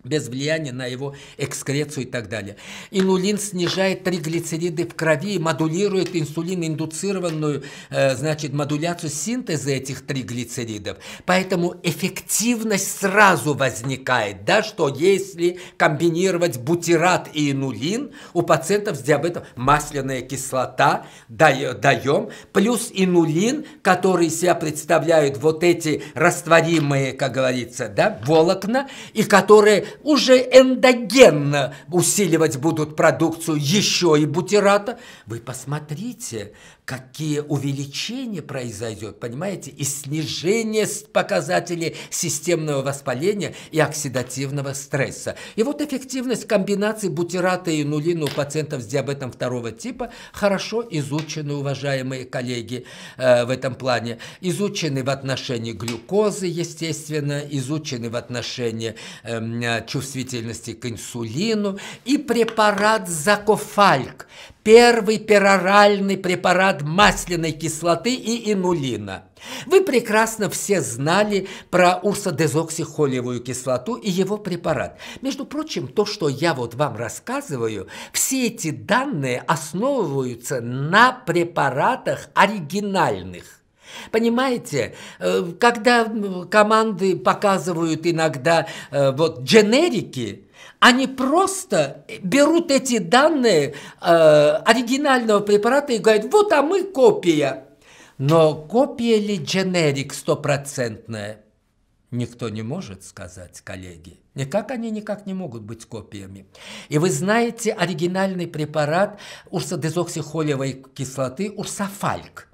без влияния на его экскрецию и так далее. Инулин снижает триглицериды в крови модулирует инсулин-индуцированную, э, значит, модуляцию синтеза этих триглицеридов. Поэтому эффективность сразу возникает, да, что если комбинировать бутират и инулин у пациентов с диабетом, масляная кислота даем, плюс инулин, который себя представляют вот эти растворимые, как говорится, да, волокна, и которые уже эндогенно усиливать будут продукцию еще и бутерата. Вы посмотрите, какие увеличения произойдет, понимаете, и снижение показателей системного воспаления и оксидативного стресса. И вот эффективность комбинации бутирата и нулина у пациентов с диабетом второго типа хорошо изучены, уважаемые коллеги, э, в этом плане. Изучены в отношении глюкозы, естественно, изучены в отношении э, чувствительности к инсулину и препарат Закофальк – первый пероральный препарат масляной кислоты и инулина. Вы прекрасно все знали про урсодезоксихолевую кислоту и его препарат. Между прочим, то, что я вот вам рассказываю, все эти данные основываются на препаратах оригинальных. Понимаете, э, когда команды показывают иногда э, вот дженерики, они просто берут эти данные э, оригинального препарата и говорят, вот, а мы копия. Но копия ли дженерик стопроцентная? Никто не может сказать, коллеги. Никак они никак не могут быть копиями. И вы знаете оригинальный препарат урсодезоксихолевой кислоты урсофальк.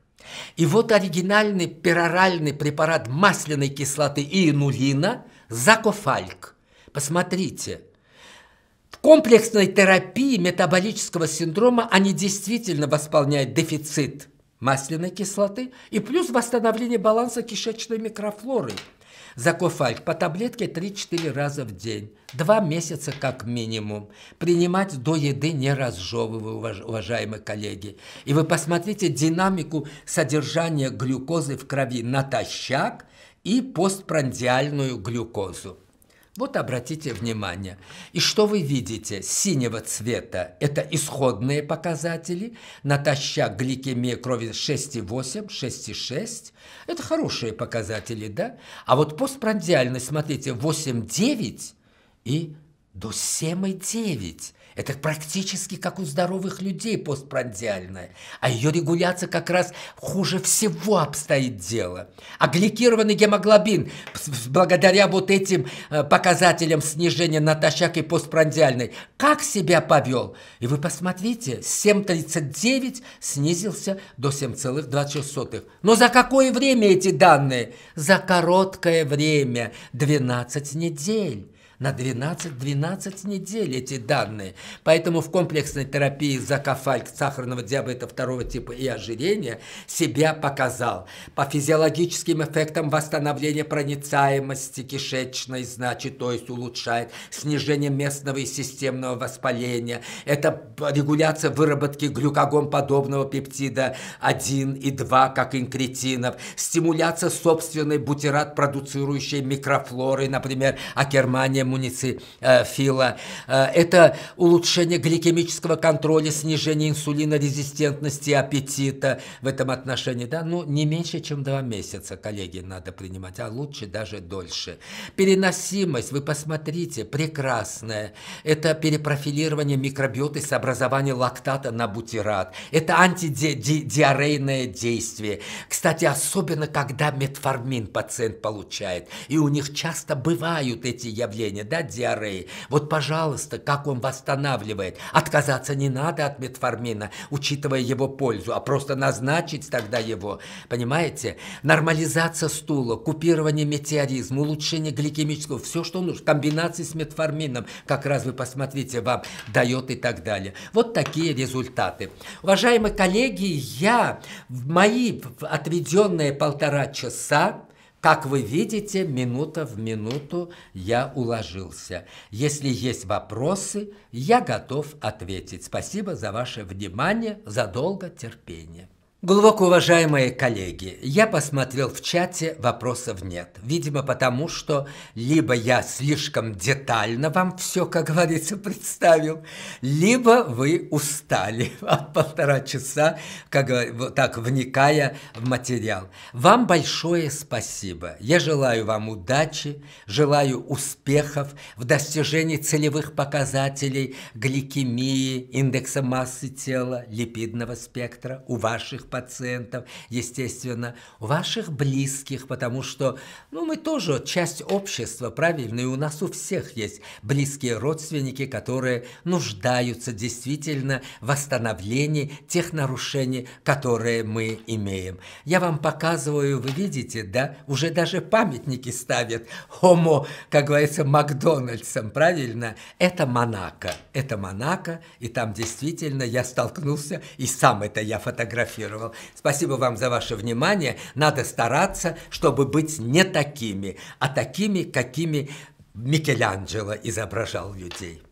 И вот оригинальный пероральный препарат масляной кислоты и инулина закофальк. Посмотрите – комплексной терапии метаболического синдрома они действительно восполняют дефицит масляной кислоты и плюс восстановление баланса кишечной микрофлоры. Закофальк по таблетке 3-4 раза в день, 2 месяца как минимум. Принимать до еды не разжевывая, уважаемые коллеги. И вы посмотрите динамику содержания глюкозы в крови натощак и постпрандиальную глюкозу. Вот обратите внимание. И что вы видите? Синего цвета – это исходные показатели. Натощак гликемия крови 6,8, 6,6. Это хорошие показатели, да? А вот постпрандиальность, смотрите, 8,9 и до 7,9. Это практически как у здоровых людей постпрандиальная. А ее регуляция как раз хуже всего обстоит дело. А гликированный гемоглобин, благодаря вот этим э, показателям снижения натощак и постпрандиальной, как себя повел? И вы посмотрите, с 7,39 снизился до 7,26. Но за какое время эти данные? За короткое время, 12 недель на 12-12 недель эти данные. Поэтому в комплексной терапии за кафальк сахарного диабета второго типа и ожирения себя показал. По физиологическим эффектам восстановления проницаемости кишечной, значит, то есть улучшает снижение местного и системного воспаления. Это регуляция выработки глюкогон-подобного пептида 1 и 2, как инкретинов. Стимуляция собственной бутират-продуцирующей микрофлоры, например, акермания укрепление муниципила, э, э, это улучшение гликемического контроля, снижение инсулинорезистентности, аппетита в этом отношении. Да? Ну, не меньше, чем два месяца, коллеги, надо принимать, а лучше даже дольше. Переносимость, вы посмотрите, прекрасная. Это перепрофилирование микробиоты с образованием лактата на бутират. Это антидиарейное действие. Кстати, особенно когда метформин пациент получает. И у них часто бывают эти явления зрения, да, диареи. Вот, пожалуйста, как он восстанавливает. Отказаться не надо от метформина, учитывая его пользу, а просто назначить тогда его. Понимаете? Нормализация стула, купирование метеоризма, улучшение гликемического, все, что нужно, комбинации с метформином, как раз вы посмотрите, вам дает и так далее. Вот такие результаты. Уважаемые коллеги, я в мои отведенные полтора часа как вы видите, минута в минуту я уложился. Если есть вопросы, я готов ответить. Спасибо за ваше внимание, за долго терпение. Глубоко уважаемые коллеги, я посмотрел в чате, вопросов нет. Видимо, потому что либо я слишком детально вам все, как говорится, представил, либо вы устали (laughs) от полтора часа, как вот так вникая в материал. Вам большое спасибо. Я желаю вам удачи, желаю успехов в достижении целевых показателей гликемии, индекса массы тела, липидного спектра у ваших пациентов, естественно, ваших близких, потому что ну, мы тоже часть общества, правильно, и у нас у всех есть близкие родственники, которые нуждаются действительно в восстановлении тех нарушений, которые мы имеем. Я вам показываю, вы видите, да, уже даже памятники ставят Homo, как говорится, Макдональдсом, правильно? Это Монако, это Монако, и там действительно я столкнулся, и сам это я фотографировал рассказывал. Спасибо вам за ваше внимание. Надо стараться, чтобы быть не такими, а такими, какими Микеланджело изображал людей.